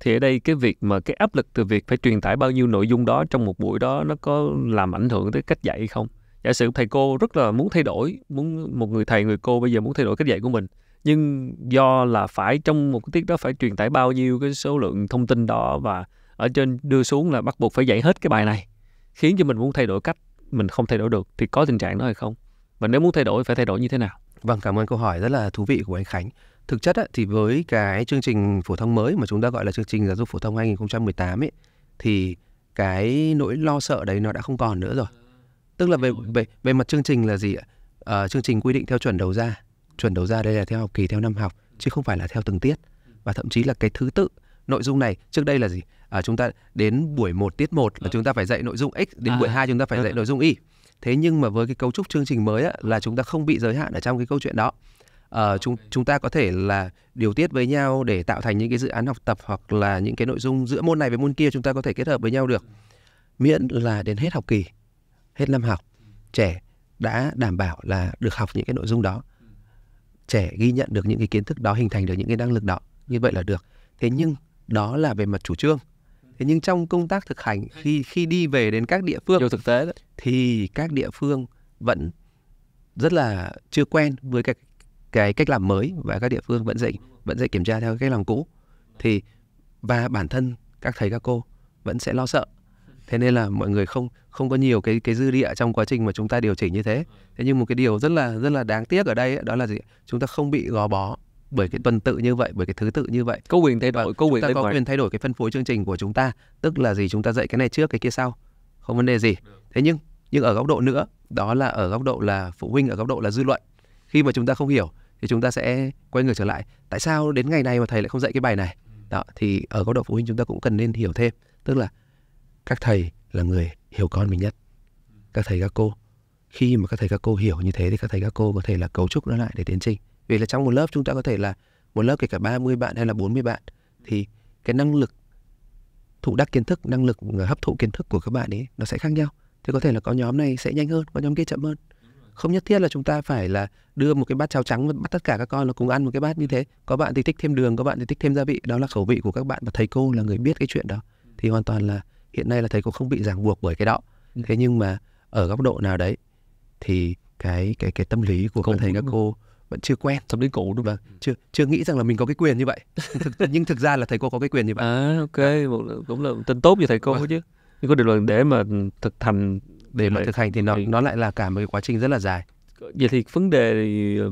thì ở đây cái việc mà cái áp lực từ việc phải truyền tải bao nhiêu nội dung đó trong một buổi đó nó có làm ảnh hưởng tới cách dạy không giả sử thầy cô rất là muốn thay đổi muốn một người thầy người cô bây giờ muốn thay đổi cách dạy của mình nhưng do là phải trong một cái tiết đó phải truyền tải bao nhiêu cái số lượng thông tin đó và ở trên đưa xuống là bắt buộc phải dạy hết cái bài này khiến cho mình muốn thay đổi cách mình không thay đổi được thì có tình trạng đó hay không và nếu muốn thay đổi phải thay đổi như thế nào vâng cảm ơn câu hỏi rất là thú vị của anh Khánh thực chất ấy, thì với
cái chương trình phổ thông mới mà chúng ta gọi là chương trình giáo dục phổ thông 2018 ấy thì cái nỗi lo sợ đấy nó đã không còn nữa rồi tức là về về về mặt chương trình là gì ạ à, chương trình quy định theo chuẩn đầu ra chuẩn đầu ra đây là theo học kỳ theo năm học chứ không phải là theo từng tiết và thậm chí là cái thứ tự nội dung này trước đây là gì à, chúng ta đến buổi 1 tiết 1 là ờ. chúng ta phải dạy nội dung x đến à. buổi 2 chúng ta phải ừ. dạy nội dung y thế nhưng mà với cái cấu trúc chương trình mới á, là chúng ta không bị giới hạn ở trong cái câu chuyện đó à, chúng chúng ta có thể là điều tiết với nhau để tạo thành những cái dự án học tập hoặc là những cái nội dung giữa môn này với môn kia chúng ta có thể kết hợp với nhau được miễn là đến hết học kỳ hết năm học trẻ đã đảm bảo là được học những cái nội dung đó trẻ ghi nhận được những cái kiến thức đó hình thành được những cái năng lực đó như vậy là được thế nhưng đó là về mặt chủ trương thế nhưng trong công tác thực hành khi khi đi về đến các địa phương thực tế đấy. thì các địa phương vẫn rất là chưa quen với cái cái cách làm mới và các địa phương vẫn dạy vẫn dạy kiểm tra theo cái cách làm cũ thì và bản thân các thầy các cô vẫn sẽ lo sợ thế nên là mọi người không không có nhiều cái cái dư địa trong quá trình mà chúng ta điều chỉnh như thế thế nhưng một cái điều rất là rất là đáng tiếc ở đây ấy, đó là gì chúng ta không bị gò bó bởi cái tuần tự như vậy bởi cái thứ tự như vậy có quyền thay đổi có quyền chúng ta có quyền thay đổi cái phân phối chương trình của chúng ta tức là gì chúng ta dạy cái này trước cái kia sau không vấn đề gì thế nhưng nhưng ở góc độ nữa đó là ở góc độ là phụ huynh ở góc độ là dư luận khi mà chúng ta không hiểu thì chúng ta sẽ quay ngược trở lại tại sao đến ngày này mà thầy lại không dạy cái bài này đó thì ở góc độ phụ huynh chúng ta cũng cần nên hiểu thêm tức là các thầy là người hiểu con mình nhất các thầy các cô khi mà các thầy các cô hiểu như thế thì các thầy các cô có thể là cấu trúc nó lại để tiến trình vì là trong một lớp chúng ta có thể là một lớp kể cả 30 bạn hay là 40 bạn thì cái năng lực thụ đắc kiến thức năng lực ờ, hấp thụ kiến thức của các bạn ấy nó sẽ khác nhau Thì có thể là có nhóm này sẽ nhanh hơn có nhóm kia chậm hơn không nhất thiết là chúng ta phải là đưa một cái bát cháo trắng và bắt tất cả các con là cùng ăn một cái bát như thế có bạn thì thích thêm đường có bạn thì thích thêm gia vị đó là khẩu vị của các bạn và thầy cô là người biết cái chuyện đó thì hoàn toàn là hiện nay là thầy cũng không bị ràng buộc bởi cái đó ừ. thế nhưng mà ở góc độ nào đấy thì cái cái cái tâm lý của các thầy các cô vẫn chưa quen tâm lý cũ đúng không? Vâng, chưa chưa nghĩ rằng là mình có cái quyền như vậy. Thực, nhưng thực ra là thầy cô có cái quyền như vậy. À ok, một, cũng là tin tốt như thầy cô vâng. chứ.
Nhưng có điều là để mà thực hành, để mà thực hành thì nó nó lại là cả một cái quá trình rất là dài. Vậy thì vấn đề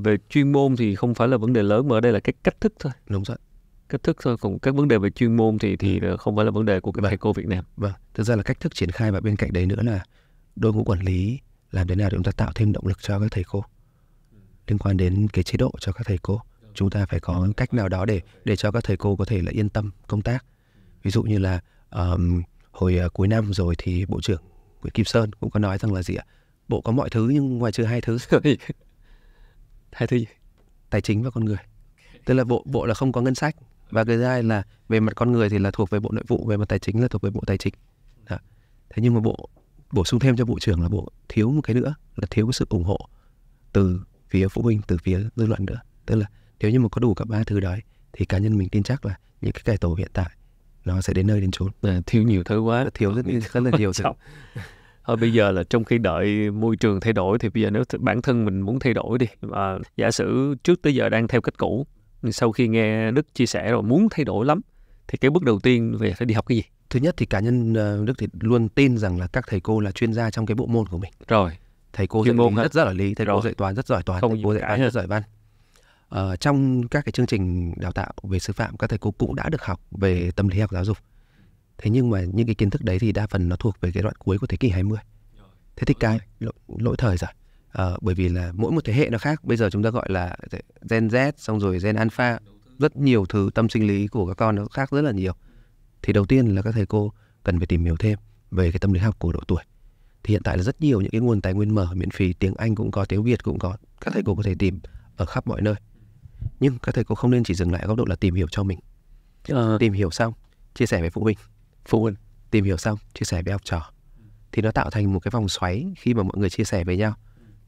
về chuyên môn thì không phải là vấn đề lớn mà ở đây là cái cách thức thôi. Đúng rồi cách thức thôi còn các vấn đề về chuyên môn thì thì ừ. không phải là vấn đề của cái thầy vâng. cô Việt Nam vâng thực
ra là cách thức triển khai và bên cạnh đấy nữa là đội ngũ quản lý làm thế nào để chúng ta tạo thêm động lực cho các thầy cô liên quan đến cái chế độ cho các thầy cô chúng ta phải có vâng. cách nào đó để để cho các thầy cô có thể là yên tâm công tác ví dụ như là um, hồi uh, cuối năm rồi thì bộ trưởng Nguyễn Kim Sơn cũng có nói rằng là gì ạ bộ có mọi thứ nhưng ngoài trừ hai thứ hai thứ gì? tài chính và con người tức là bộ bộ là không có ngân sách và cái thứ hai là về mặt con người thì là thuộc về bộ nội vụ về mặt tài chính là thuộc về bộ tài chính Đó. thế nhưng mà bộ bổ sung thêm cho bộ trưởng là bộ thiếu một cái nữa là thiếu sự ủng hộ từ phía phụ huynh từ phía dư luận nữa tức là nếu như mà có đủ cả ba thứ đấy thì cá nhân mình tin chắc là những cái cải tổ hiện tại nó sẽ đến nơi đến chốn
à, thiếu nhiều thứ quá thiếu rất, rất là nhiều sự thôi bây giờ là trong khi đợi môi trường thay đổi thì bây giờ nếu bản thân mình muốn thay đổi đi và giả sử trước tới giờ đang theo cách cũ sau khi nghe Đức chia sẻ rồi muốn thay đổi lắm thì cái bước đầu tiên về phải đi học cái gì? Thứ nhất thì cá nhân ờ, Đức thì
luôn tin rằng là các thầy cô là chuyên gia trong cái bộ môn của mình. Rồi. Thầy cô Chuyên dạy môn lý rất giỏi lý, thầy rồi. cô dạy toán rất giỏi toán, Không thầy cô dạy văn rất giỏi văn. Ờ, trong các cái chương trình đào tạo về sư phạm các thầy cô cũng đã được học về ừ. tâm lý học giáo dục. Thế nhưng mà những cái kiến thức đấy thì đa phần nó thuộc về cái đoạn cuối của thế kỷ 20. Thế thì cái lỗi, lỗi thời rồi Ờ, bởi vì là mỗi một thế hệ nó khác bây giờ chúng ta gọi là gen Z xong rồi gen alpha rất nhiều thứ tâm sinh lý của các con nó khác rất là nhiều thì đầu tiên là các thầy cô cần phải tìm hiểu thêm về cái tâm lý học của độ tuổi thì hiện tại là rất nhiều những cái nguồn tài nguyên mở miễn phí tiếng Anh cũng có tiếng Việt cũng có các thầy cô có thể tìm ở khắp mọi nơi nhưng các thầy cô không nên chỉ dừng lại ở góc độ là tìm hiểu cho mình ờ. tìm hiểu xong chia sẻ với phụ huynh phụ huynh tìm hiểu xong chia sẻ với học trò thì nó tạo thành một cái vòng xoáy khi mà mọi người chia sẻ với nhau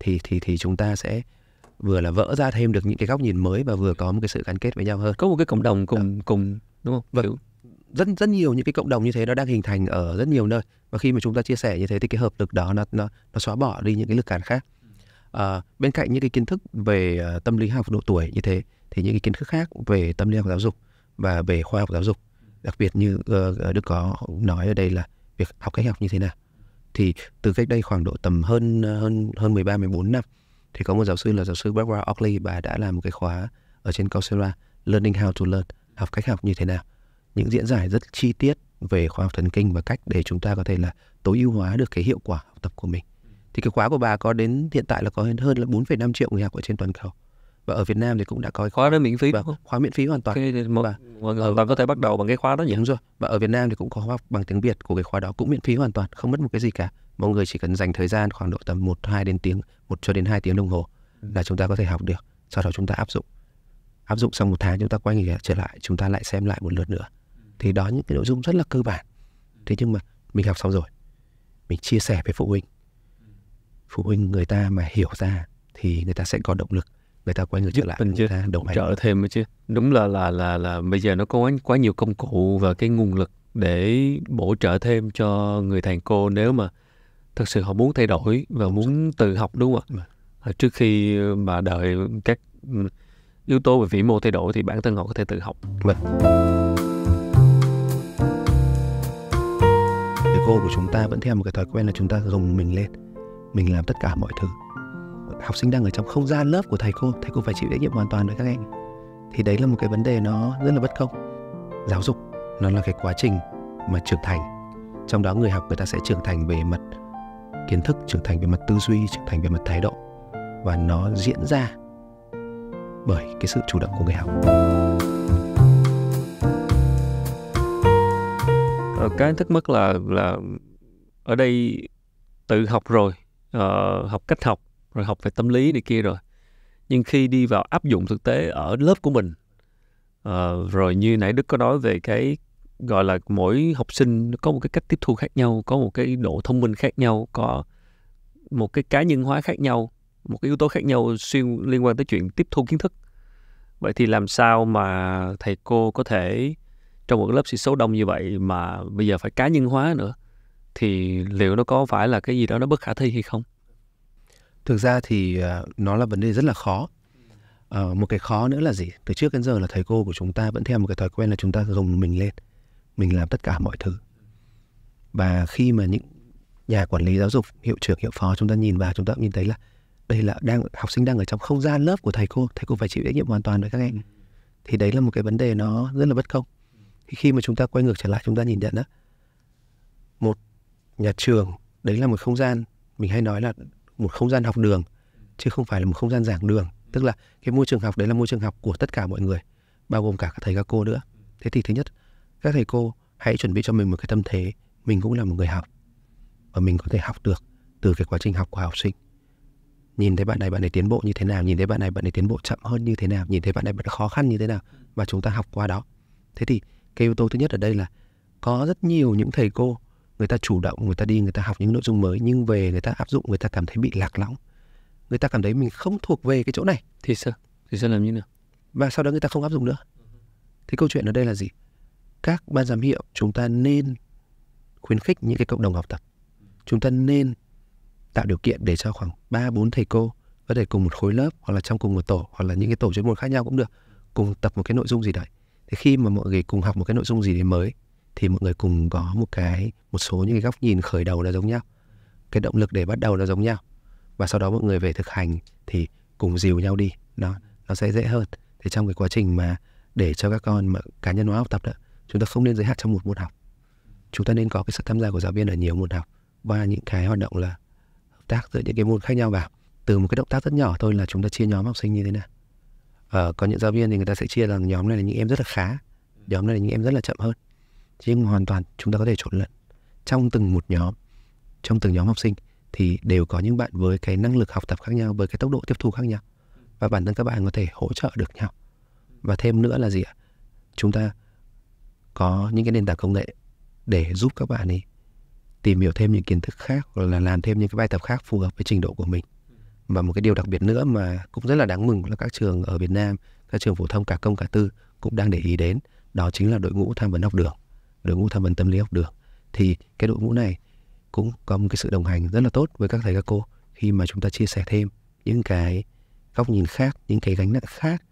thì thì thì chúng ta sẽ vừa là vỡ ra thêm được những cái góc nhìn mới và vừa có một cái sự gắn kết với nhau hơn có một cái cộng đồng cùng à. cùng đúng không vâng rất rất nhiều những cái cộng đồng như thế nó đang hình thành ở rất nhiều nơi và khi mà chúng ta chia sẻ như thế thì cái hợp lực đó nó nó nó xóa bỏ đi những cái lực cản khác à, bên cạnh những cái kiến thức về à, tâm lý học độ tuổi như thế thì những cái kiến thức khác về tâm lý học giáo dục và về khoa học giáo dục đặc biệt như uh, Đức có nói ở đây là việc học cách học như thế nào thì từ cách đây khoảng độ tầm hơn hơn hơn 13 14 năm thì có một giáo sư là giáo sư Barbara Oakley bà đã làm một cái khóa ở trên Coursera Learning How to Learn học cách học như thế nào những diễn giải rất chi tiết về khoa học thần kinh và cách để chúng ta có thể là tối ưu hóa được cái hiệu quả học tập của mình thì cái khóa của bà có đến hiện tại là có hơn là 4,5 triệu người học ở trên toàn cầu và ở Việt Nam thì cũng đã có khóa đó miễn phí và vâng. khóa miễn phí hoàn toàn okay, một, và mọi người hoàn có thể bắt
đầu bằng cái khóa đó nhỉ
đúng rồi và ở Việt Nam thì cũng có khóa bằng tiếng Việt của cái khóa đó cũng miễn phí hoàn toàn không mất một cái gì cả mọi người chỉ cần dành thời gian khoảng độ tầm một hai đến tiếng một cho đến 2 tiếng đồng hồ ừ. là chúng ta có thể học được sau đó chúng ta áp dụng áp dụng xong một tháng chúng ta quay nghỉ trở lại chúng ta lại xem lại một lượt nữa thì đó những cái nội dung rất là cơ bản thế nhưng mà mình học xong rồi mình chia sẻ với phụ huynh ừ. phụ huynh người ta mà hiểu ra thì người ta sẽ có động lực người ta quay ngược trở lại mình chưa đầu trợ
thêm chứ đúng là là là là bây giờ nó có quá, quá nhiều công cụ và cái nguồn lực để bổ trợ thêm cho người thầy cô nếu mà thật sự họ muốn thay đổi và muốn tự học đúng không ạ à, trước khi mà đợi các yếu tố về vĩ mô thay đổi thì bản thân họ có thể tự học
vâng. cô của chúng ta vẫn theo một cái thói quen là chúng ta gồng mình lên mình làm tất cả mọi thứ học sinh đang ở trong không gian lớp của thầy cô thầy cô phải chịu trách nhiệm hoàn toàn với các em thì đấy là một cái vấn đề nó rất là bất công giáo dục nó là cái quá trình mà trưởng thành trong đó người học người ta sẽ trưởng thành về mặt kiến thức trưởng thành về mặt tư duy trưởng thành về mặt thái độ và nó diễn ra bởi cái sự chủ động của người học
ờ, cái thắc mắc là là ở đây tự học rồi uh, học cách học rồi học về tâm lý này kia rồi nhưng khi đi vào áp dụng thực tế ở lớp của mình uh, rồi như nãy đức có nói về cái gọi là mỗi học sinh có một cái cách tiếp thu khác nhau có một cái độ thông minh khác nhau có một cái cá nhân hóa khác nhau một cái yếu tố khác nhau xuyên liên quan tới chuyện tiếp thu kiến thức vậy thì làm sao mà thầy cô có thể trong một lớp sĩ số đông như vậy mà bây giờ phải cá nhân hóa nữa thì liệu nó có phải là cái gì đó nó bất khả thi hay không
thực ra thì ờ, nó là vấn đề rất là khó à, một cái khó nữa là gì từ trước đến giờ là thầy cô của chúng ta vẫn theo một cái thói quen là chúng ta gồng mình lên mình làm tất cả mọi thứ và khi mà những nhà quản lý giáo dục hiệu trưởng hiệu phó chúng ta nhìn vào chúng ta cũng nhìn thấy là đây là đang học sinh đang ở trong không gian lớp của thầy cô thầy cô phải chịu trách nhiệm hoàn toàn với các em thì đấy là một cái vấn đề nó rất là bất công khi mà chúng ta quay ngược trở lại chúng ta nhìn nhận đó một nhà trường đấy là một không gian mình hay nói là một không gian học đường chứ không phải là một không gian giảng đường ừ. tức là cái môi trường học đấy là môi trường học của tất cả mọi người bao gồm cả các thầy các cô nữa ừ. thế thì thứ nhất các thầy cô hãy chuẩn bị cho mình một cái tâm thế mình cũng là một người học và mình có thể học được từ cái quá trình học của học sinh nhìn thấy bạn này bạn ấy tiến bộ như thế nào nhìn thấy bạn này bạn ấy tiến bộ chậm hơn như thế nào nhìn thấy bạn này bạn khó khăn như thế nào và ừ. chúng ta học qua đó thế thì cái yếu tố thứ nhất ở đây là có rất nhiều những thầy cô người ta chủ động người ta đi người ta học những nội dung mới nhưng về người ta áp dụng người ta cảm thấy bị lạc lõng người ta cảm thấy mình không thuộc về cái chỗ này thì sao thì sao làm như nào và sau đó người ta không áp dụng nữa thì câu chuyện ở đây là gì các ban giám hiệu chúng ta nên khuyến khích những cái cộng đồng học tập chúng ta nên tạo điều kiện để cho khoảng 3 bốn thầy cô có thể cùng một khối lớp hoặc là trong cùng một tổ hoặc là những cái tổ chuyên môn khác nhau cũng được cùng tập một cái nội dung gì đấy thì khi mà mọi người cùng học một cái nội dung gì đấy mới thì mọi người cùng có một cái một số những cái góc nhìn khởi đầu là giống nhau cái động lực để bắt đầu nó giống nhau và sau đó mọi người về thực hành thì cùng dìu nhau đi nó nó sẽ dễ hơn thì trong cái quá trình mà để cho các con mà cá nhân hóa học tập đó chúng ta không nên giới hạn trong một môn học chúng ta nên có cái sự tham gia của giáo viên ở nhiều môn học và những cái hoạt động là hợp tác giữa những cái môn khác nhau vào từ một cái động tác rất nhỏ thôi là chúng ta chia nhóm học sinh như thế nào ờ, có những giáo viên thì người ta sẽ chia rằng nhóm này là những em rất là khá nhóm này là những em rất là chậm hơn nhưng hoàn toàn chúng ta có thể trộn lẫn trong từng một nhóm trong từng nhóm học sinh thì đều có những bạn với cái năng lực học tập khác nhau với cái tốc độ tiếp thu khác nhau và bản thân các bạn có thể hỗ trợ được nhau và thêm nữa là gì ạ chúng ta có những cái nền tảng công nghệ để giúp các bạn ấy tìm hiểu thêm những kiến thức khác hoặc là làm thêm những cái bài tập khác phù hợp với trình độ của mình và một cái điều đặc biệt nữa mà cũng rất là đáng mừng là các trường ở Việt Nam các trường phổ thông cả công cả tư cũng đang để ý đến đó chính là đội ngũ tham vấn học đường đội ngũ tham vấn tâm lý học được thì cái đội ngũ này cũng có một cái sự đồng hành rất là tốt với các thầy các cô khi mà chúng ta chia sẻ thêm những cái góc nhìn khác những cái gánh nặng khác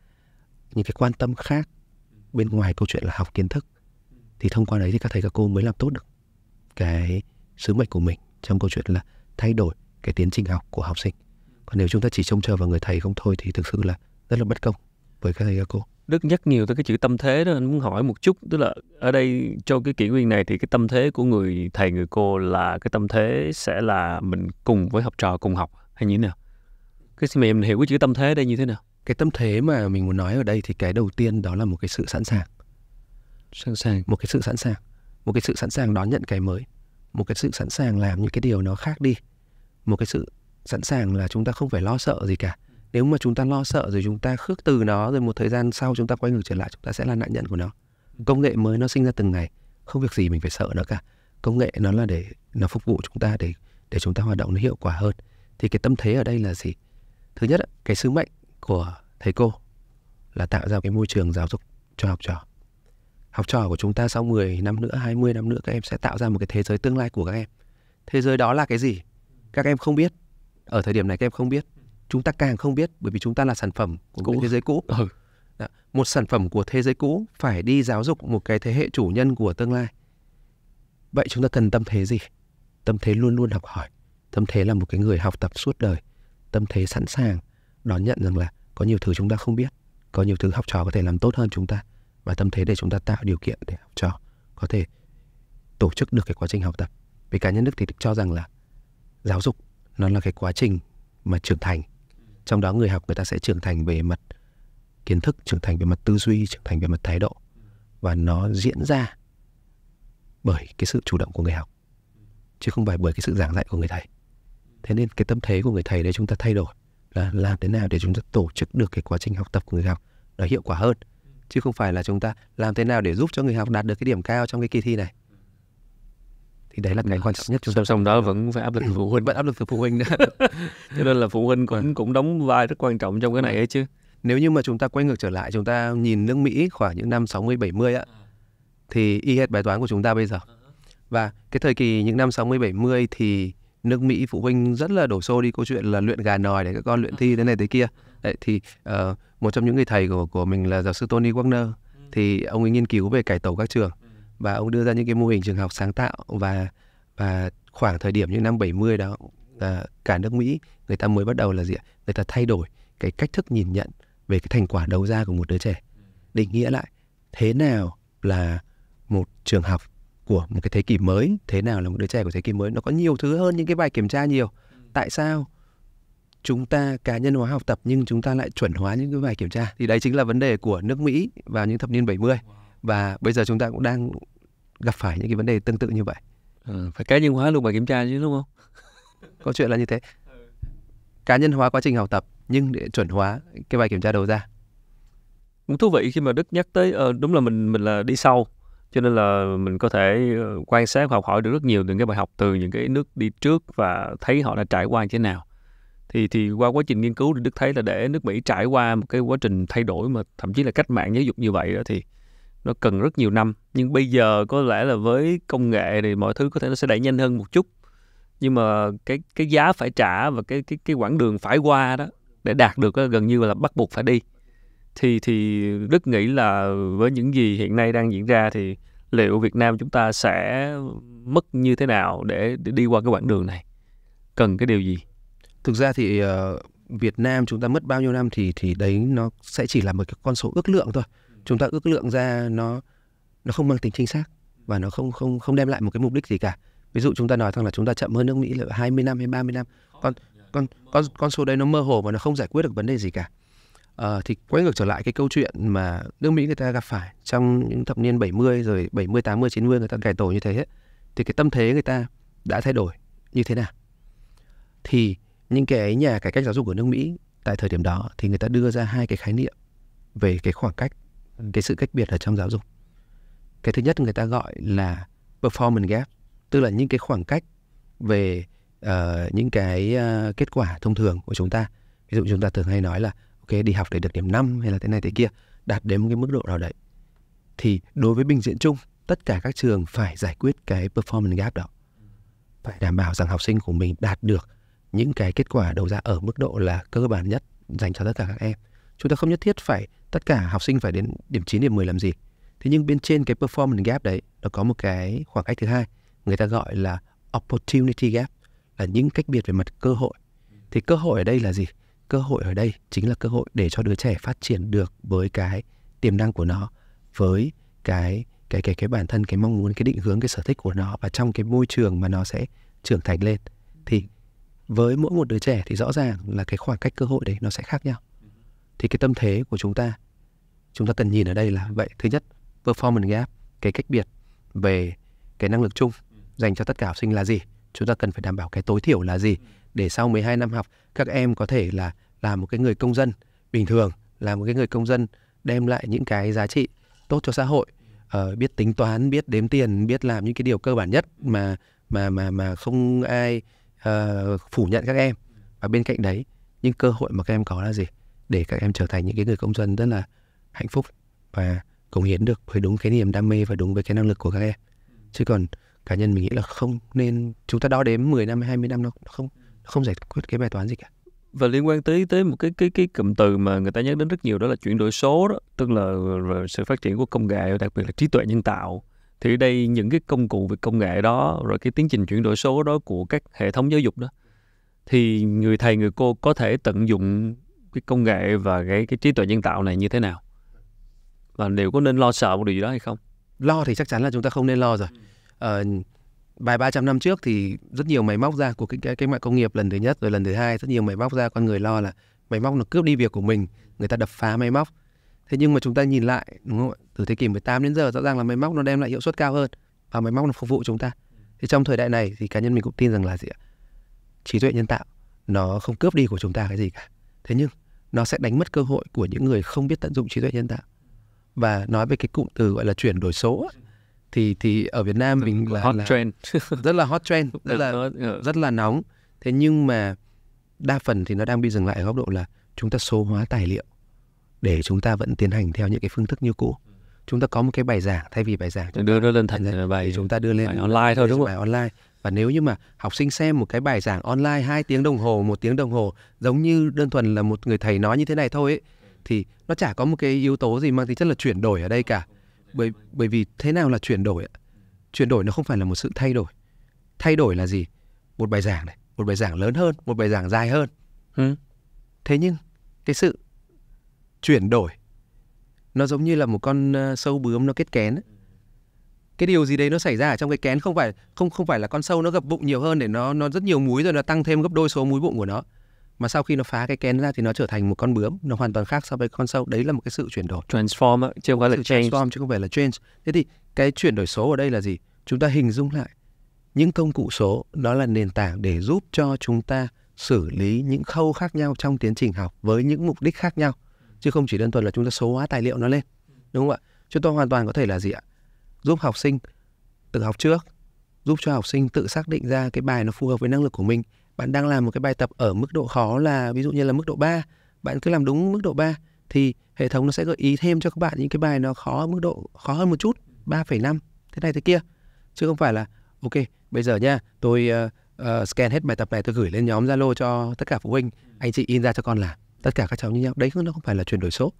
những cái quan tâm khác bên ngoài câu chuyện là học kiến thức thì thông qua đấy thì các thầy các cô mới làm tốt được cái sứ mệnh của mình trong câu chuyện là thay đổi cái tiến trình học của học sinh còn nếu chúng ta chỉ trông chờ vào người thầy không thôi thì thực sự là rất là bất công với các thầy các cô
Đức nhắc nhiều tới cái chữ tâm thế đó anh muốn hỏi một chút tức là ở đây trong cái kỷ nguyên này thì cái tâm thế của người thầy người cô là cái tâm thế sẽ là mình cùng với học trò cùng học hay như thế nào cái mà em hiểu cái chữ tâm thế đây như thế nào cái tâm thế mà mình muốn nói ở đây thì cái đầu tiên đó là một cái sự sẵn sàng
sẵn sàng một cái sự sẵn sàng một cái sự sẵn sàng đón nhận cái mới một cái sự sẵn sàng làm những cái điều nó khác đi một cái sự sẵn sàng là chúng ta không phải lo sợ gì cả nếu mà chúng ta lo sợ rồi chúng ta khước từ nó rồi một thời gian sau chúng ta quay ngược trở lại chúng ta sẽ là nạn nhân của nó công nghệ mới nó sinh ra từng ngày không việc gì mình phải sợ nó cả công nghệ nó là để nó phục vụ chúng ta để để chúng ta hoạt động nó hiệu quả hơn thì cái tâm thế ở đây là gì thứ nhất cái sứ mệnh của thầy cô là tạo ra cái môi trường giáo dục cho học trò học trò của chúng ta sau 10 năm nữa 20 năm nữa các em sẽ tạo ra một cái thế giới tương lai của các em thế giới đó là cái gì các em không biết ở thời điểm này các em không biết chúng ta càng không biết bởi vì chúng ta là sản phẩm của cũ. thế giới cũ ừ. Đã. một sản phẩm của thế giới cũ phải đi giáo dục một cái thế hệ chủ nhân của tương lai vậy chúng ta cần tâm thế gì tâm thế luôn luôn học hỏi tâm thế là một cái người học tập suốt đời tâm thế sẵn sàng đón nhận rằng là có nhiều thứ chúng ta không biết có nhiều thứ học trò có thể làm tốt hơn chúng ta và tâm thế để chúng ta tạo điều kiện để học trò có thể tổ chức được cái quá trình học tập vì cá nhân đức thì được cho rằng là giáo dục nó là cái quá trình mà trưởng thành trong đó người học người ta sẽ trưởng thành về mặt kiến thức trưởng thành về mặt tư duy trưởng thành về mặt thái độ và nó diễn ra bởi cái sự chủ động của người học chứ không phải bởi cái sự giảng dạy của người thầy thế nên cái tâm thế của người thầy đấy chúng ta thay đổi là làm thế nào để chúng ta tổ chức được cái quá trình học tập của người học nó hiệu quả hơn chứ không phải là chúng ta làm thế nào để giúp cho người học đạt được cái điểm cao trong cái kỳ thi này thì đấy là ngành quan trọng
nhất chúng ta xong đó vẫn phải áp lực phụ huynh vẫn áp lực từ phụ huynh nữa cho nên là phụ huynh cũng cũng đóng vai rất quan trọng trong cái này vâng. ấy chứ nếu như mà chúng ta quay ngược trở lại chúng ta nhìn nước Mỹ khoảng những năm 60
70 á thì y hệt bài toán của chúng ta bây giờ. Và cái thời kỳ những năm 60 70 thì nước Mỹ phụ huynh rất là đổ xô đi câu chuyện là luyện gà nòi để các con luyện thi thế này thế kia. Đấy thì uh, một trong những người thầy của của mình là giáo sư Tony Wagner thì ông ấy nghiên cứu về cải tổ các trường và ông đưa ra những cái mô hình trường học sáng tạo và và khoảng thời điểm những năm 70 đó cả nước Mỹ người ta mới bắt đầu là gì ạ? Người ta thay đổi cái cách thức nhìn nhận về cái thành quả đầu ra của một đứa trẻ. Định nghĩa lại thế nào là một trường học của một cái thế kỷ mới, thế nào là một đứa trẻ của thế kỷ mới. Nó có nhiều thứ hơn những cái bài kiểm tra nhiều. Tại sao chúng ta cá nhân hóa học tập nhưng chúng ta lại chuẩn hóa những cái bài kiểm tra thì đấy chính là vấn đề của nước Mỹ vào những thập niên 70. Wow và bây giờ chúng ta cũng đang gặp phải những cái vấn đề tương tự như vậy ừ, phải cá nhân hóa luôn bài kiểm tra chứ đúng không Có chuyện là như thế cá nhân hóa quá trình học tập
nhưng để chuẩn hóa cái bài kiểm tra đầu ra cũng thú vị khi mà đức nhắc tới uh, đúng là mình mình là đi sau cho nên là mình có thể ờ, quan sát học hỏi được rất nhiều những cái bài học từ những cái nước đi trước và thấy họ đã trải qua như thế nào thì thì qua quá trình nghiên cứu thì Đức thấy là để nước Mỹ trải qua một cái quá trình thay đổi mà thậm chí là cách mạng giáo dục như vậy đó thì nó cần rất nhiều năm nhưng bây giờ có lẽ là với công nghệ thì mọi thứ có thể nó sẽ đẩy nhanh hơn một chút nhưng mà cái cái giá phải trả và cái cái cái quãng đường phải qua đó để đạt được đó, gần như là bắt buộc phải đi thì thì đức nghĩ là với những gì hiện nay đang diễn ra thì liệu Việt Nam chúng ta sẽ mất như thế nào để, để đi qua cái quãng đường này cần cái điều gì thực ra thì uh, Việt Nam
chúng ta mất bao nhiêu năm thì thì đấy nó sẽ chỉ là một cái con số ước lượng thôi chúng ta ước lượng ra nó nó không mang tính chính xác và nó không không không đem lại một cái mục đích gì cả ví dụ chúng ta nói rằng là chúng ta chậm hơn nước Mỹ là 20 năm hay 30 năm con con con con số đấy nó mơ hồ và nó không giải quyết được vấn đề gì cả à, thì quay ngược trở lại cái câu chuyện mà nước Mỹ người ta gặp phải trong những thập niên 70 rồi 70 80 90 người ta cải tổ như thế ấy, thì cái tâm thế người ta đã thay đổi như thế nào thì những cái nhà cải cách giáo dục của nước Mỹ tại thời điểm đó thì người ta đưa ra hai cái khái niệm về cái khoảng cách cái sự cách biệt ở trong giáo dục cái thứ nhất người ta gọi là performance gap tức là những cái khoảng cách về uh, những cái uh, kết quả thông thường của chúng ta ví dụ chúng ta thường hay nói là ok đi học để được điểm 5 hay là thế này thế kia đạt đến một cái mức độ nào đấy thì đối với bình diện chung tất cả các trường phải giải quyết cái performance gap đó phải đảm bảo rằng học sinh của mình đạt được những cái kết quả đầu ra ở mức độ là cơ bản nhất dành cho tất cả các em chúng ta không nhất thiết phải tất cả học sinh phải đến điểm 9, điểm 10 làm gì. Thế nhưng bên trên cái performance gap đấy nó có một cái khoảng cách thứ hai, người ta gọi là opportunity gap là những cách biệt về mặt cơ hội. Thì cơ hội ở đây là gì? Cơ hội ở đây chính là cơ hội để cho đứa trẻ phát triển được với cái tiềm năng của nó, với cái cái cái cái bản thân cái mong muốn cái định hướng cái sở thích của nó và trong cái môi trường mà nó sẽ trưởng thành lên thì với mỗi một đứa trẻ thì rõ ràng là cái khoảng cách cơ hội đấy nó sẽ khác nhau thì cái tâm thế của chúng ta chúng ta cần nhìn ở đây là vậy thứ nhất performance gap cái cách biệt về cái năng lực chung dành cho tất cả học sinh là gì chúng ta cần phải đảm bảo cái tối thiểu là gì để sau 12 năm học các em có thể là làm một cái người công dân bình thường là một cái người công dân đem lại những cái giá trị tốt cho xã hội uh, biết tính toán biết đếm tiền biết làm những cái điều cơ bản nhất mà mà mà mà không ai uh, phủ nhận các em và bên cạnh đấy những cơ hội mà các em có là gì để các em trở thành những cái người công dân rất là hạnh phúc và cống hiến được với đúng cái niềm đam mê và đúng với cái năng lực của các em chứ còn cá nhân mình nghĩ là không nên chúng ta đo đếm 10 năm 20 năm nó không không giải quyết cái bài toán gì cả
và liên quan tới tới một cái cái cái cụm từ mà người ta nhắc đến rất nhiều đó là chuyển đổi số đó tức là sự phát triển của công nghệ đặc biệt là trí tuệ nhân tạo thì đây những cái công cụ về công nghệ đó rồi cái tiến trình chuyển đổi số đó của các hệ thống giáo dục đó thì người thầy người cô có thể tận dụng cái công nghệ và cái cái trí tuệ nhân tạo này như thế nào và liệu có nên lo sợ một điều gì đó hay không lo thì chắc chắn là chúng ta không nên lo rồi ờ, vài ba trăm năm trước thì
rất nhiều máy móc ra của cái cái cái mạng công nghiệp lần thứ nhất rồi lần thứ hai rất nhiều máy móc ra con người lo là máy móc nó cướp đi việc của mình người ta đập phá máy móc thế nhưng mà chúng ta nhìn lại đúng không từ thế kỷ 18 đến giờ rõ ràng là máy móc nó đem lại hiệu suất cao hơn và máy móc nó phục vụ chúng ta thì trong thời đại này thì cá nhân mình cũng tin rằng là gì ạ trí tuệ nhân tạo nó không cướp đi của chúng ta cái gì cả Thế nhưng nó sẽ đánh mất cơ hội của những người không biết tận dụng trí tuệ nhân tạo. Và nói về cái cụm từ gọi là chuyển đổi số thì thì ở Việt Nam mình là hot là trend rất là hot trend rất là rất là nóng. Thế nhưng mà đa phần thì nó đang bị dừng lại ở góc độ là chúng ta số hóa tài liệu để chúng ta vẫn tiến hành theo những cái phương thức như cũ chúng ta có một cái bài giảng thay vì bài giảng chúng đưa nó lên thành bài, bài chúng ta đưa lên bài online thôi đúng không bài online và nếu như mà học sinh xem một cái bài giảng online 2 tiếng đồng hồ, một tiếng đồng hồ giống như đơn thuần là một người thầy nói như thế này thôi ấy, thì nó chả có một cái yếu tố gì mang tính chất là chuyển đổi ở đây cả. Bởi bởi vì thế nào là chuyển đổi? Chuyển đổi nó không phải là một sự thay đổi. Thay đổi là gì? Một bài giảng này, một bài giảng lớn hơn, một bài giảng dài hơn. Ừ. Thế nhưng cái sự chuyển đổi nó giống như là một con ờ, sâu bướm nó kết kén ấy cái điều gì đấy nó xảy ra ở trong cái kén không phải không không phải là con sâu nó gập bụng nhiều hơn để nó nó rất nhiều muối rồi nó tăng thêm gấp đôi số muối bụng của nó mà sau khi nó phá cái kén ra thì nó trở thành một con bướm nó hoàn toàn khác so với con sâu đấy là một cái sự chuyển đổi transform chứ không phải là change transform chứ không phải là change thế thì cái chuyển đổi số ở đây là gì chúng ta hình dung lại những công cụ số đó là nền tảng để giúp cho chúng ta xử lý những khâu khác nhau trong tiến trình học với những mục đích khác nhau chứ không chỉ đơn thuần là chúng ta số hóa tài liệu nó lên đúng không ạ chúng ta hoàn toàn có thể là gì ạ giúp học sinh tự học trước giúp cho học sinh tự xác định ra cái bài nó phù hợp với năng lực của mình bạn đang làm một cái bài tập ở mức độ khó là ví dụ như là mức độ 3 bạn cứ làm đúng mức độ 3 thì hệ thống nó sẽ gợi ý thêm cho các bạn những cái bài nó khó mức độ khó hơn một chút 3,5 thế này thế kia chứ không phải là ok bây giờ nha tôi uh, uh, scan hết bài tập này tôi gửi lên nhóm Zalo cho tất cả phụ huynh anh chị in ra cho con làm tất cả các cháu như nhau đấy nó không phải là chuyển đổi số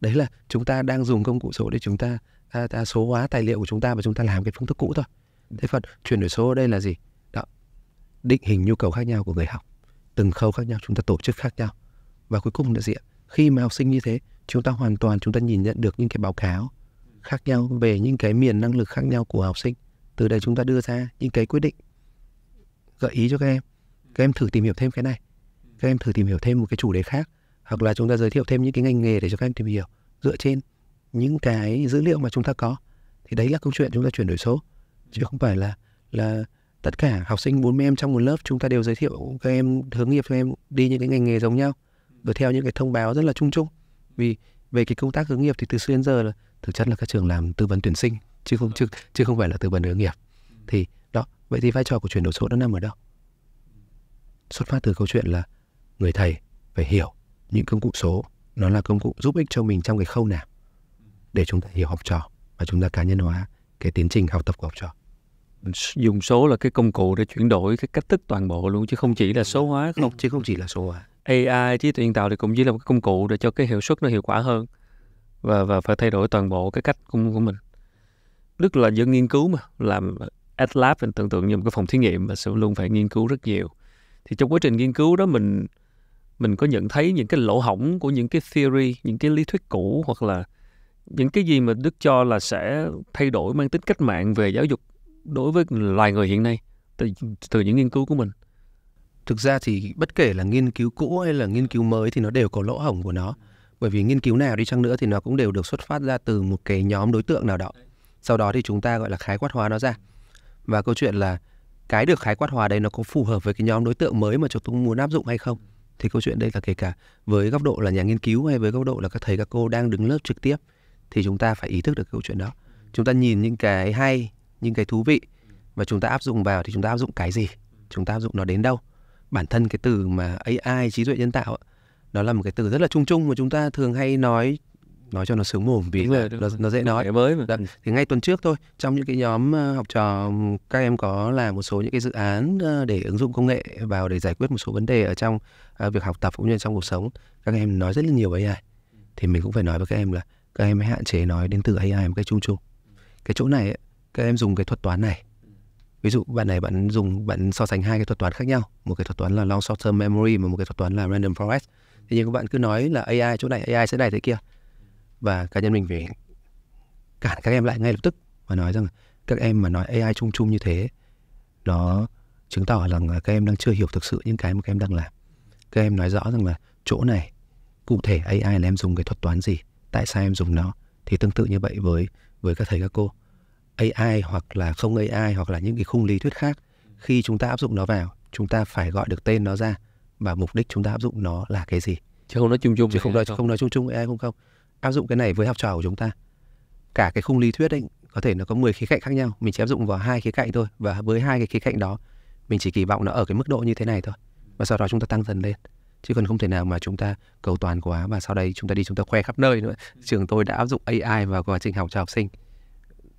đấy là chúng ta đang dùng công cụ số để chúng ta ta, ta số hóa tài liệu của chúng ta và chúng ta làm cái phương thức cũ thôi thế phần chuyển đổi số ở đây là gì đó định hình nhu cầu khác nhau của người học từng khâu khác nhau chúng ta tổ chức khác nhau và cuối cùng là gì ạ khi mà học sinh như thế chúng ta hoàn toàn chúng ta nhìn nhận được những cái báo cáo khác nhau về những cái miền năng lực khác nhau của học sinh từ đây chúng ta đưa ra những cái quyết định gợi ý cho các em các em thử tìm hiểu thêm cái này các em thử tìm hiểu thêm một cái chủ đề khác hoặc là chúng ta giới thiệu thêm những cái ngành nghề để cho các em tìm hiểu dựa trên những cái dữ liệu mà chúng ta có thì đấy là câu chuyện chúng ta chuyển đổi số chứ không phải là là tất cả học sinh 40 em trong một lớp chúng ta đều giới thiệu các em hướng nghiệp cho em đi những cái ngành nghề giống nhau rồi theo những cái thông báo rất là chung chung vì về cái công tác hướng nghiệp thì từ xưa đến giờ là thực chất là các trường làm tư vấn tuyển sinh chứ không chứ, chứ không phải là tư vấn hướng nghiệp thì đó vậy thì vai trò của chuyển đổi số nó nằm ở đâu xuất phát từ câu chuyện là người thầy phải hiểu những công cụ số nó là công cụ giúp ích cho mình trong cái khâu nào để chúng ta hiểu học trò và chúng ta cá nhân hóa cái tiến trình học tập của học trò
dùng số là cái công cụ để chuyển đổi cái cách thức toàn bộ luôn chứ không chỉ là số hóa không chứ không chỉ là số hóa AI trí tuệ nhân tạo thì cũng chỉ là một cái công cụ để cho cái hiệu suất nó hiệu quả hơn và và phải thay đổi toàn bộ cái cách của, của mình Đức là dân nghiên cứu mà làm at lab mình tưởng tượng như một cái phòng thí nghiệm mà sẽ luôn phải nghiên cứu rất nhiều thì trong quá trình nghiên cứu đó mình mình có nhận thấy những cái lỗ hổng của những cái theory những cái lý thuyết cũ hoặc là những cái gì mà đức cho là sẽ thay đổi mang tính cách mạng về giáo dục đối với loài người hiện nay từ, từ những nghiên cứu của mình thực ra thì bất kể là nghiên cứu cũ hay là nghiên cứu mới thì nó đều
có lỗ hổng của nó bởi vì nghiên cứu nào đi chăng nữa thì nó cũng đều được xuất phát ra từ một cái nhóm đối tượng nào đó sau đó thì chúng ta gọi là khái quát hóa nó ra và câu chuyện là cái được khái quát hóa đấy nó có phù hợp với cái nhóm đối tượng mới mà chúng tôi muốn áp dụng hay không thì câu chuyện đây là kể cả với góc độ là nhà nghiên cứu hay với góc độ là các thầy các cô đang đứng lớp trực tiếp thì chúng ta phải ý thức được câu chuyện đó chúng ta nhìn những cái hay những cái thú vị và chúng ta áp dụng vào thì chúng ta áp dụng cái gì chúng ta áp dụng nó đến đâu bản thân cái từ mà AI trí tuệ nhân tạo đó là một cái từ rất là chung chung mà chúng ta thường hay nói nói cho nó sướng mồm vì đúng rồi, đúng nó, rồi. nó dễ nói mới mà. Dạ, ừ. thì ngay tuần trước thôi trong những cái nhóm ờ, học trò các em có làm một số những cái dự án ờ, để ứng dụng công nghệ vào để giải quyết một số vấn đề ở trong ờ, việc học tập cũng như trong cuộc sống các em nói rất là nhiều với AI thì mình cũng phải nói với các em là các em hãy hạn chế nói đến từ AI một cách chung chung cái chỗ này các em dùng cái thuật toán này ví dụ bạn này bạn dùng bạn so sánh hai cái thuật toán khác nhau một cái thuật toán là long short term memory và một cái thuật toán là random forest thì nhưng các bạn cứ nói là AI chỗ này AI sẽ này thế kia và cá nhân mình phải cản các em lại ngay lập tức và nói rằng các em mà nói AI chung chung như thế nó chứng tỏ rằng là các em đang chưa hiểu thực sự những cái mà các em đang làm các em nói rõ rằng là chỗ này cụ thể AI là em dùng cái thuật toán gì tại sao em dùng nó thì tương tự như vậy với với các thầy các cô AI hoặc là không AI hoặc là những cái khung lý thuyết khác khi chúng ta áp dụng nó vào chúng ta phải gọi được tên nó ra và mục đích chúng ta áp dụng nó là cái gì chứ không nói chung chung chứ không nói không nói chung chung AI không không áp dụng cái này với học trò của chúng ta cả cái khung lý thuyết ấy có thể nó có 10 khía cạnh khác nhau mình chỉ áp dụng vào hai khía cạnh thôi và với hai cái khía cạnh đó mình chỉ kỳ vọng nó ở cái mức độ như thế này thôi và sau đó chúng ta tăng dần lên chứ còn không thể nào mà chúng ta cầu toàn quá và sau đây chúng ta đi chúng ta khoe khắp nơi nữa trường tôi đã áp dụng AI vào quá trình học cho học sinh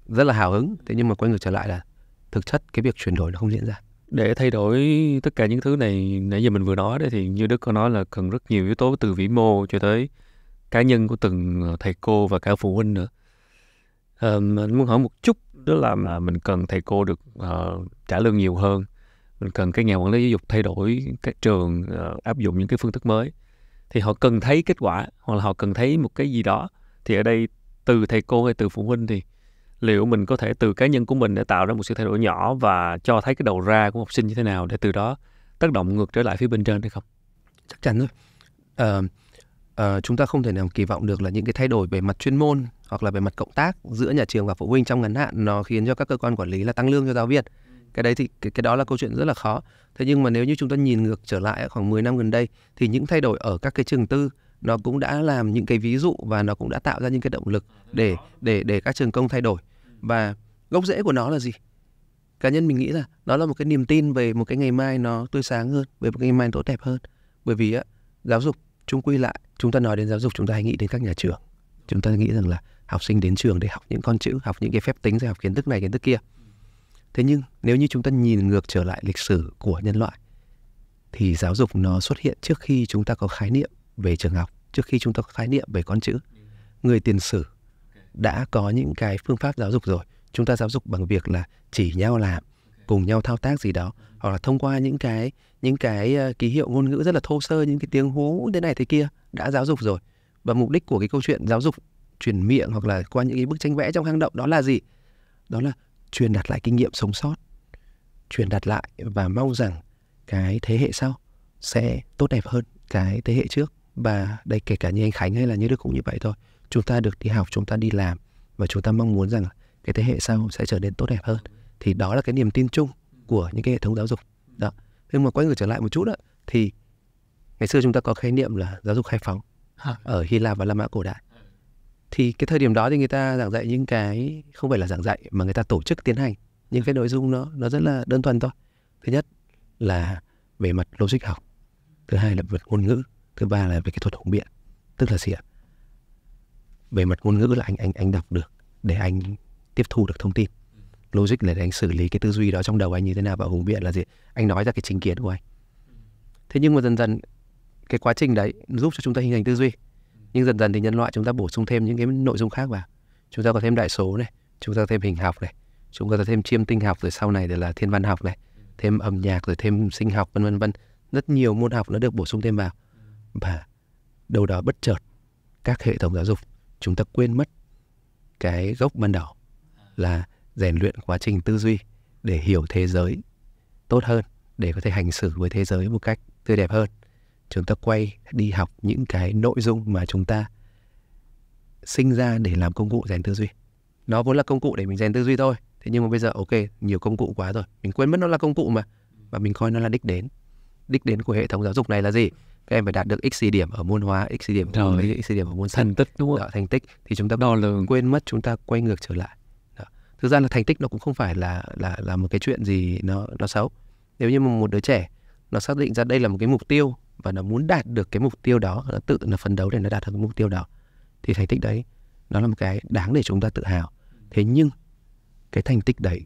rất là hào hứng thế nhưng mà quay ngược trở lại là thực chất cái việc chuyển đổi nó không diễn ra
để thay đổi tất cả những thứ này nãy giờ mình vừa nói đấy thì như Đức có nói là cần rất nhiều yếu tố từ vĩ mô cho tới cá nhân của từng ờ, thầy cô và cả phụ huynh nữa uh, mình muốn hỏi một chút đó là mà mình cần thầy cô được uh, trả lương nhiều hơn mình cần cái nhà quản lý giáo dục thay đổi các trường uh, áp dụng những cái phương thức mới thì họ cần thấy kết quả hoặc là họ cần thấy một cái gì đó thì ở đây từ thầy cô hay từ phụ huynh thì liệu mình có thể từ cá nhân của mình để tạo ra một sự thay đổi nhỏ và cho thấy cái đầu ra của học sinh như thế nào để từ đó tác động ngược trở lại phía bên trên hay không
chắc chắn rồi uh, Ờ, chúng ta không thể nào kỳ vọng được là những cái thay đổi về mặt chuyên môn hoặc là về mặt cộng tác giữa nhà trường và phụ huynh trong ngắn hạn nó khiến cho các cơ quan quản lý là tăng lương cho giáo viên cái đấy thì cái, cái đó là câu chuyện rất là khó thế nhưng mà nếu như chúng ta nhìn ngược trở lại khoảng 10 năm gần đây thì những thay đổi ở các cái trường tư nó cũng đã làm những cái ví dụ và nó cũng đã tạo ra những cái động lực để để để các trường công thay đổi và gốc rễ của nó là gì cá nhân mình nghĩ là nó là một cái niềm tin về một cái ngày mai nó tươi sáng hơn về một cái ngày mai tốt đẹp hơn bởi vì á, giáo dục chung quy lại chúng ta nói đến giáo dục chúng ta hay nghĩ đến các nhà trường chúng ta nghĩ rằng là học sinh đến trường để học những con chữ học những cái phép tính rồi học kiến thức này kiến thức kia thế nhưng nếu như chúng ta nhìn ngược trở lại lịch sử của nhân loại thì giáo dục nó xuất hiện trước khi chúng ta có khái niệm về trường học trước khi chúng ta có khái niệm về con chữ người tiền sử đã có những cái phương pháp giáo dục rồi chúng ta giáo dục bằng việc là chỉ nhau làm cùng nhau thao tác gì đó hoặc là thông qua những cái những cái ờ, ký hiệu ngôn ngữ rất là thô sơ những cái tiếng hú thế này thế kia đã giáo dục rồi và mục đích của cái câu chuyện giáo dục truyền miệng hoặc là qua những cái bức tranh vẽ trong hang động đó là gì đó là truyền đặt lại kinh nghiệm sống sót truyền đặt lại và mong rằng cái thế hệ sau sẽ tốt đẹp hơn cái thế hệ trước và đây kể cả như anh Khánh hay là như Đức cũng như vậy thôi chúng ta được đi học chúng ta đi làm và chúng ta mong muốn rằng cái thế hệ sau sẽ trở nên tốt đẹp hơn thì đó là cái niềm tin chung của những cái hệ thống giáo dục đó nhưng mà quay ngược trở lại một chút đó, thì ngày xưa chúng ta có khái niệm là giáo dục khai phóng ở Hy Lạp và La Mã cổ đại thì cái thời điểm đó thì người ta giảng dạy những cái không phải là giảng dạy mà người ta tổ chức tiến hành những cái nội dung nó nó rất là đơn thuần thôi thứ nhất là về mặt logic học thứ hai là về ngôn ngữ thứ ba là về cái thuật hùng biện tức là gì ạ về mặt ngôn ngữ là anh anh anh đọc được để anh tiếp thu được thông tin logic này để anh xử lý cái tư duy đó trong đầu anh như thế nào và hùng biện là gì anh nói ra cái chính kiến của anh thế nhưng mà dần dần cái quá trình đấy giúp cho chúng ta hình thành tư duy nhưng dần dần thì nhân loại chúng ta bổ sung thêm những cái nội dung khác vào chúng ta có thêm đại số này chúng ta có thêm hình học này chúng ta có thêm chiêm tinh học rồi sau này thì là thiên văn học này thêm âm nhạc rồi thêm sinh học vân vân vân rất nhiều môn học nó được bổ sung thêm vào và đâu đó bất chợt các hệ thống giáo dục chúng ta quên mất cái gốc ban đầu là rèn luyện quá trình tư duy để hiểu thế giới tốt hơn để có thể hành xử với thế giới một cách tươi đẹp hơn chúng ta quay đi học những cái nội dung mà chúng ta sinh ra để làm công cụ rèn tư duy nó vốn là công cụ để mình rèn tư duy thôi thế nhưng mà bây giờ ok nhiều công cụ quá rồi mình quên mất nó là công cụ mà và mình coi nó là đích đến đích đến của hệ thống giáo dục này là gì các em phải đạt được x điểm ở môn hóa x điểm ở môn x điểm ở môn sân thành tích đúng không? Đó, thành tích thì chúng ta đo lường quên mất chúng ta quay ngược trở lại thực ra là thành tích nó cũng không phải là là là một cái chuyện gì nó nó xấu nếu như mà một đứa trẻ nó xác định ra đây là một cái mục tiêu và nó muốn đạt được cái mục tiêu đó nó tự nó phấn đấu để nó đạt được cái mục tiêu đó thì thành tích đấy nó là một cái đáng để chúng ta tự hào thế nhưng cái thành tích đấy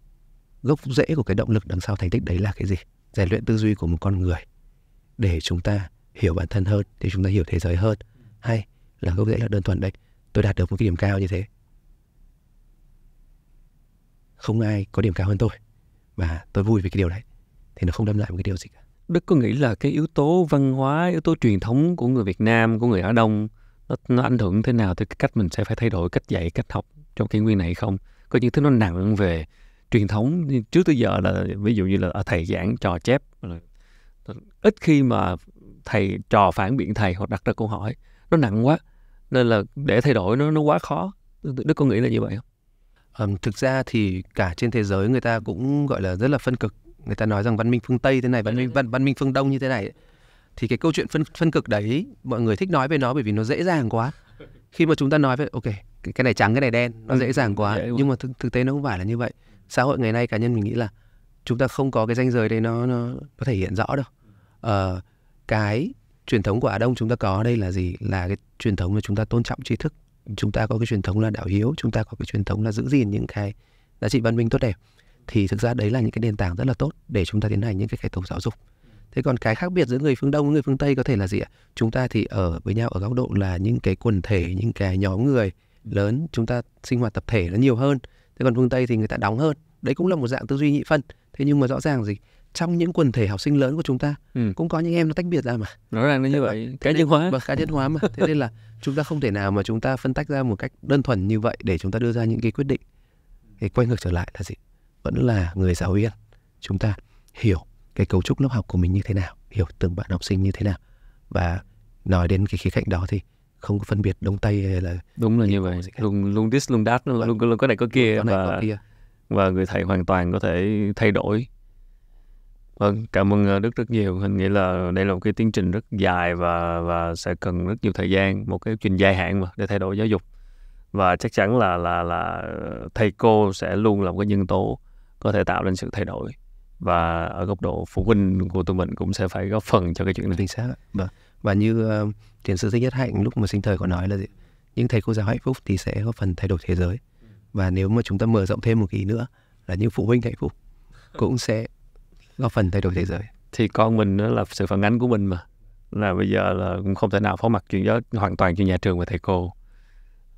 gốc rễ của cái động lực đằng sau thành tích đấy là cái gì rèn luyện tư duy của một con người để chúng ta hiểu bản thân hơn để chúng ta hiểu thế giới hơn hay là gốc rễ là đơn thuần đấy tôi đạt được một cái điểm cao như thế không ai có điểm cao hơn tôi và tôi vui vì cái điều đấy thì nó không đem
lại một cái điều gì cả Đức có nghĩ là cái yếu tố văn hóa, yếu tố truyền thống của người Việt Nam, của người Á Đông nó, nó ảnh hưởng thế nào tới cái cách mình sẽ phải thay đổi cách dạy, cách học trong kỷ nguyên này không? Có những thứ nó nặng về truyền thống trước tới giờ là ví dụ như là thầy giảng trò chép ít khi mà thầy trò phản biện thầy hoặc đặt ra câu hỏi nó nặng quá nên là để thay đổi nó nó quá khó Đức có nghĩ là như vậy không?
Um, thực ra thì cả trên thế giới người ta cũng gọi là rất là phân cực. Người ta nói rằng văn minh phương Tây thế này, văn minh văn, văn minh phương Đông như thế này. Thì cái câu chuyện phân phân cực đấy mọi người thích nói về nó bởi vì nó dễ dàng quá. Khi mà chúng ta nói về ok, cái, này trắng cái này đen, nó dễ ừ, dàng quá. Nhưng mà thực, thực tế nó không phải là như vậy. Xã hội ngày nay cá nhân mình nghĩ là chúng ta không có cái danh giới đấy nó nó có thể hiện rõ đâu. Uh, cái truyền thống của Á Đông chúng ta có đây là gì? Là cái truyền thống mà chúng ta tôn trọng tri thức chúng ta có cái truyền thống là đạo hiếu chúng ta có cái truyền thống là giữ gìn những cái giá trị văn minh tốt đẹp thì thực ra đấy là những cái nền tảng rất là tốt để chúng ta tiến hành những cái cải tổ giáo dục thế còn cái khác biệt giữa người phương đông với người phương tây có thể là gì ạ chúng ta thì ở với nhau ở góc độ là những cái quần thể những cái nhóm người lớn chúng ta sinh hoạt tập thể nó nhiều hơn thế còn phương tây thì người ta đóng hơn đấy cũng là một dạng tư duy nhị phân thế nhưng mà rõ ràng gì trong những quần thể học sinh lớn của chúng ta ừ. cũng có những em nó tách biệt ra mà
rõ ràng là như thế vậy vâng. cá nhân hóa và vâng, cá nhân hóa mà
thế nên là chúng ta không thể nào mà chúng ta phân tách ra một cách đơn thuần như vậy để chúng ta đưa ra những cái quyết định thì quay ngược trở lại là gì vẫn là người giáo viên chúng ta hiểu cái cấu trúc lớp học của mình như thế nào hiểu từng bạn học sinh như thế nào và nói đến cái khía cạnh đó thì không có phân biệt đông tây hay là
đúng là như vậy luôn luôn dis luôn đáp luôn, vâng. luôn luôn có này có kia và người thầy hoàn toàn có thể thay đổi Vâng, cảm ơn ờ, Đức rất nhiều. hình nghĩ là đây là một cái tiến trình rất dài và và sẽ cần rất nhiều thời gian, một cái trình dài hạn mà để thay đổi giáo dục. Và chắc chắn là là là thầy cô sẽ luôn là một cái nhân tố có thể tạo nên sự thay đổi và ở góc độ phụ huynh của tụi mình cũng sẽ phải góp phần cho cái chuyện này. Chính xác. Và vâng. và như uh, ờ, tiến sĩ Thích Nhất Hạnh
lúc mà sinh thời có nói là gì? Những thầy cô giáo hạnh phúc thì sẽ góp phần thay đổi thế giới. Và nếu mà chúng ta mở rộng thêm một cái nữa là những phụ huynh hạnh phúc cũng sẽ góp phần thay đổi thế
giới thì con mình nó là sự phản ánh của mình mà là bây giờ là cũng không thể nào phó mặt chuyện đó hoàn toàn cho nhà trường và thầy cô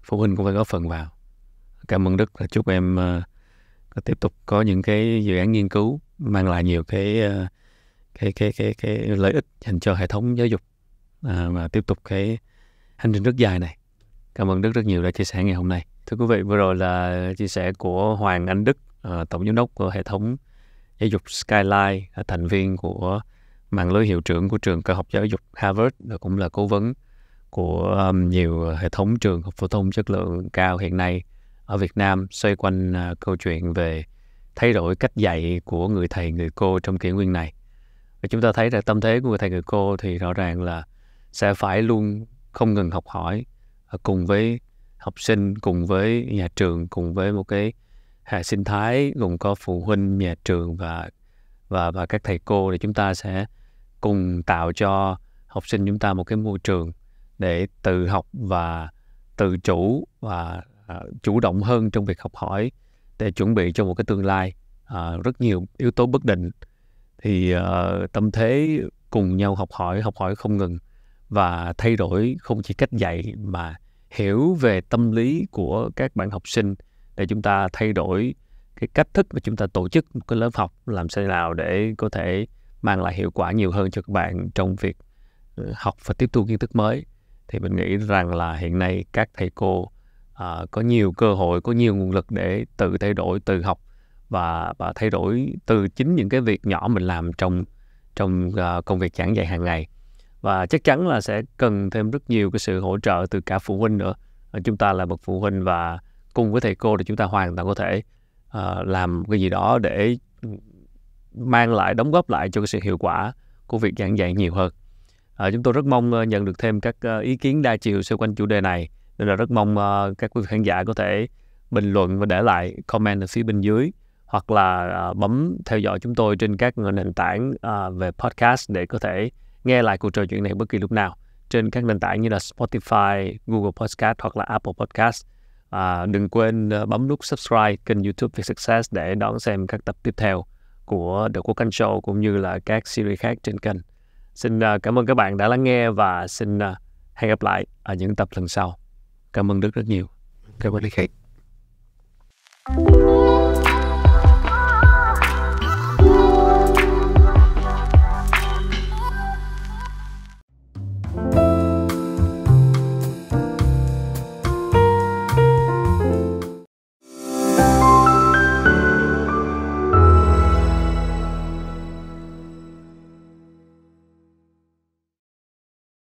phụ huynh cũng phải góp phần vào cảm ơn đức là chúc em uh, tiếp tục có những cái dự án nghiên cứu mang lại nhiều cái uh, cái cái cái cái lợi ích dành cho hệ thống giáo dục à, và tiếp tục cái hành trình rất dài này cảm ơn đức rất nhiều đã chia sẻ ngày hôm nay thưa quý vị vừa rồi là chia sẻ của hoàng anh đức uh, tổng giám đốc của hệ thống giáo dục Skyline, là thành viên của mạng lưới hiệu trưởng của trường cơ học giáo dục Harvard và cũng là cố vấn của um, nhiều hệ thống trường học phổ thông chất lượng cao hiện nay ở Việt Nam xoay quanh uh, câu chuyện về thay đổi cách dạy của người thầy người cô trong kỷ nguyên này. Và chúng ta thấy là tâm thế của người thầy người cô thì rõ ràng là sẽ phải luôn không ngừng học hỏi à, cùng với học sinh, cùng với nhà trường, cùng với một cái hệ sinh thái gồm có phụ huynh nhà trường và và và các thầy cô để chúng ta sẽ cùng tạo cho học sinh chúng ta một cái môi trường để tự học và tự chủ và à, chủ động hơn trong việc học hỏi để chuẩn bị cho một cái tương lai à, rất nhiều yếu tố bất định thì à, tâm thế cùng nhau học hỏi học hỏi không ngừng và thay đổi không chỉ cách dạy mà hiểu về tâm lý của các bạn học sinh để chúng ta thay đổi cái cách thức mà chúng ta tổ chức một cái lớp học làm sao nào để có thể mang lại hiệu quả nhiều hơn cho các bạn trong việc ờ, học và tiếp thu kiến thức mới thì mình nghĩ rằng là hiện nay các thầy cô à, có nhiều cơ hội có nhiều nguồn lực để tự thay đổi tự học và và thay đổi từ chính những cái việc nhỏ mình làm trong trong uh, công việc giảng dạy hàng ngày và chắc chắn là sẽ cần thêm rất nhiều cái sự hỗ trợ từ cả phụ huynh nữa chúng ta là bậc phụ huynh và cùng với thầy cô thì chúng ta hoàn toàn có thể uh, làm cái gì đó để mang lại đóng góp lại cho cái sự hiệu quả của việc giảng dạy nhiều hơn à, chúng tôi rất mong ờ, nhận được thêm các ý kiến đa chiều xoay quanh chủ đề này nên là rất mong uh, các quý vị khán giả có thể bình luận và để lại comment ở phía bên dưới hoặc là uh, bấm theo dõi chúng tôi trên các nền tảng uh, về podcast để có thể nghe lại cuộc trò chuyện này bất kỳ lúc nào trên các nền tảng như là Spotify, Google Podcast hoặc là Apple Podcast À, đừng quên ờ, bấm nút subscribe kênh YouTube Việt Success để đón xem các tập tiếp theo của The Quốc Anh Show cũng như là các series khác trên kênh. Xin ờ, cảm ơn các bạn đã lắng nghe và xin ờ, hẹn gặp lại ở những tập lần sau. Cảm ơn Đức rất nhiều. Cảm ơn anh Khánh.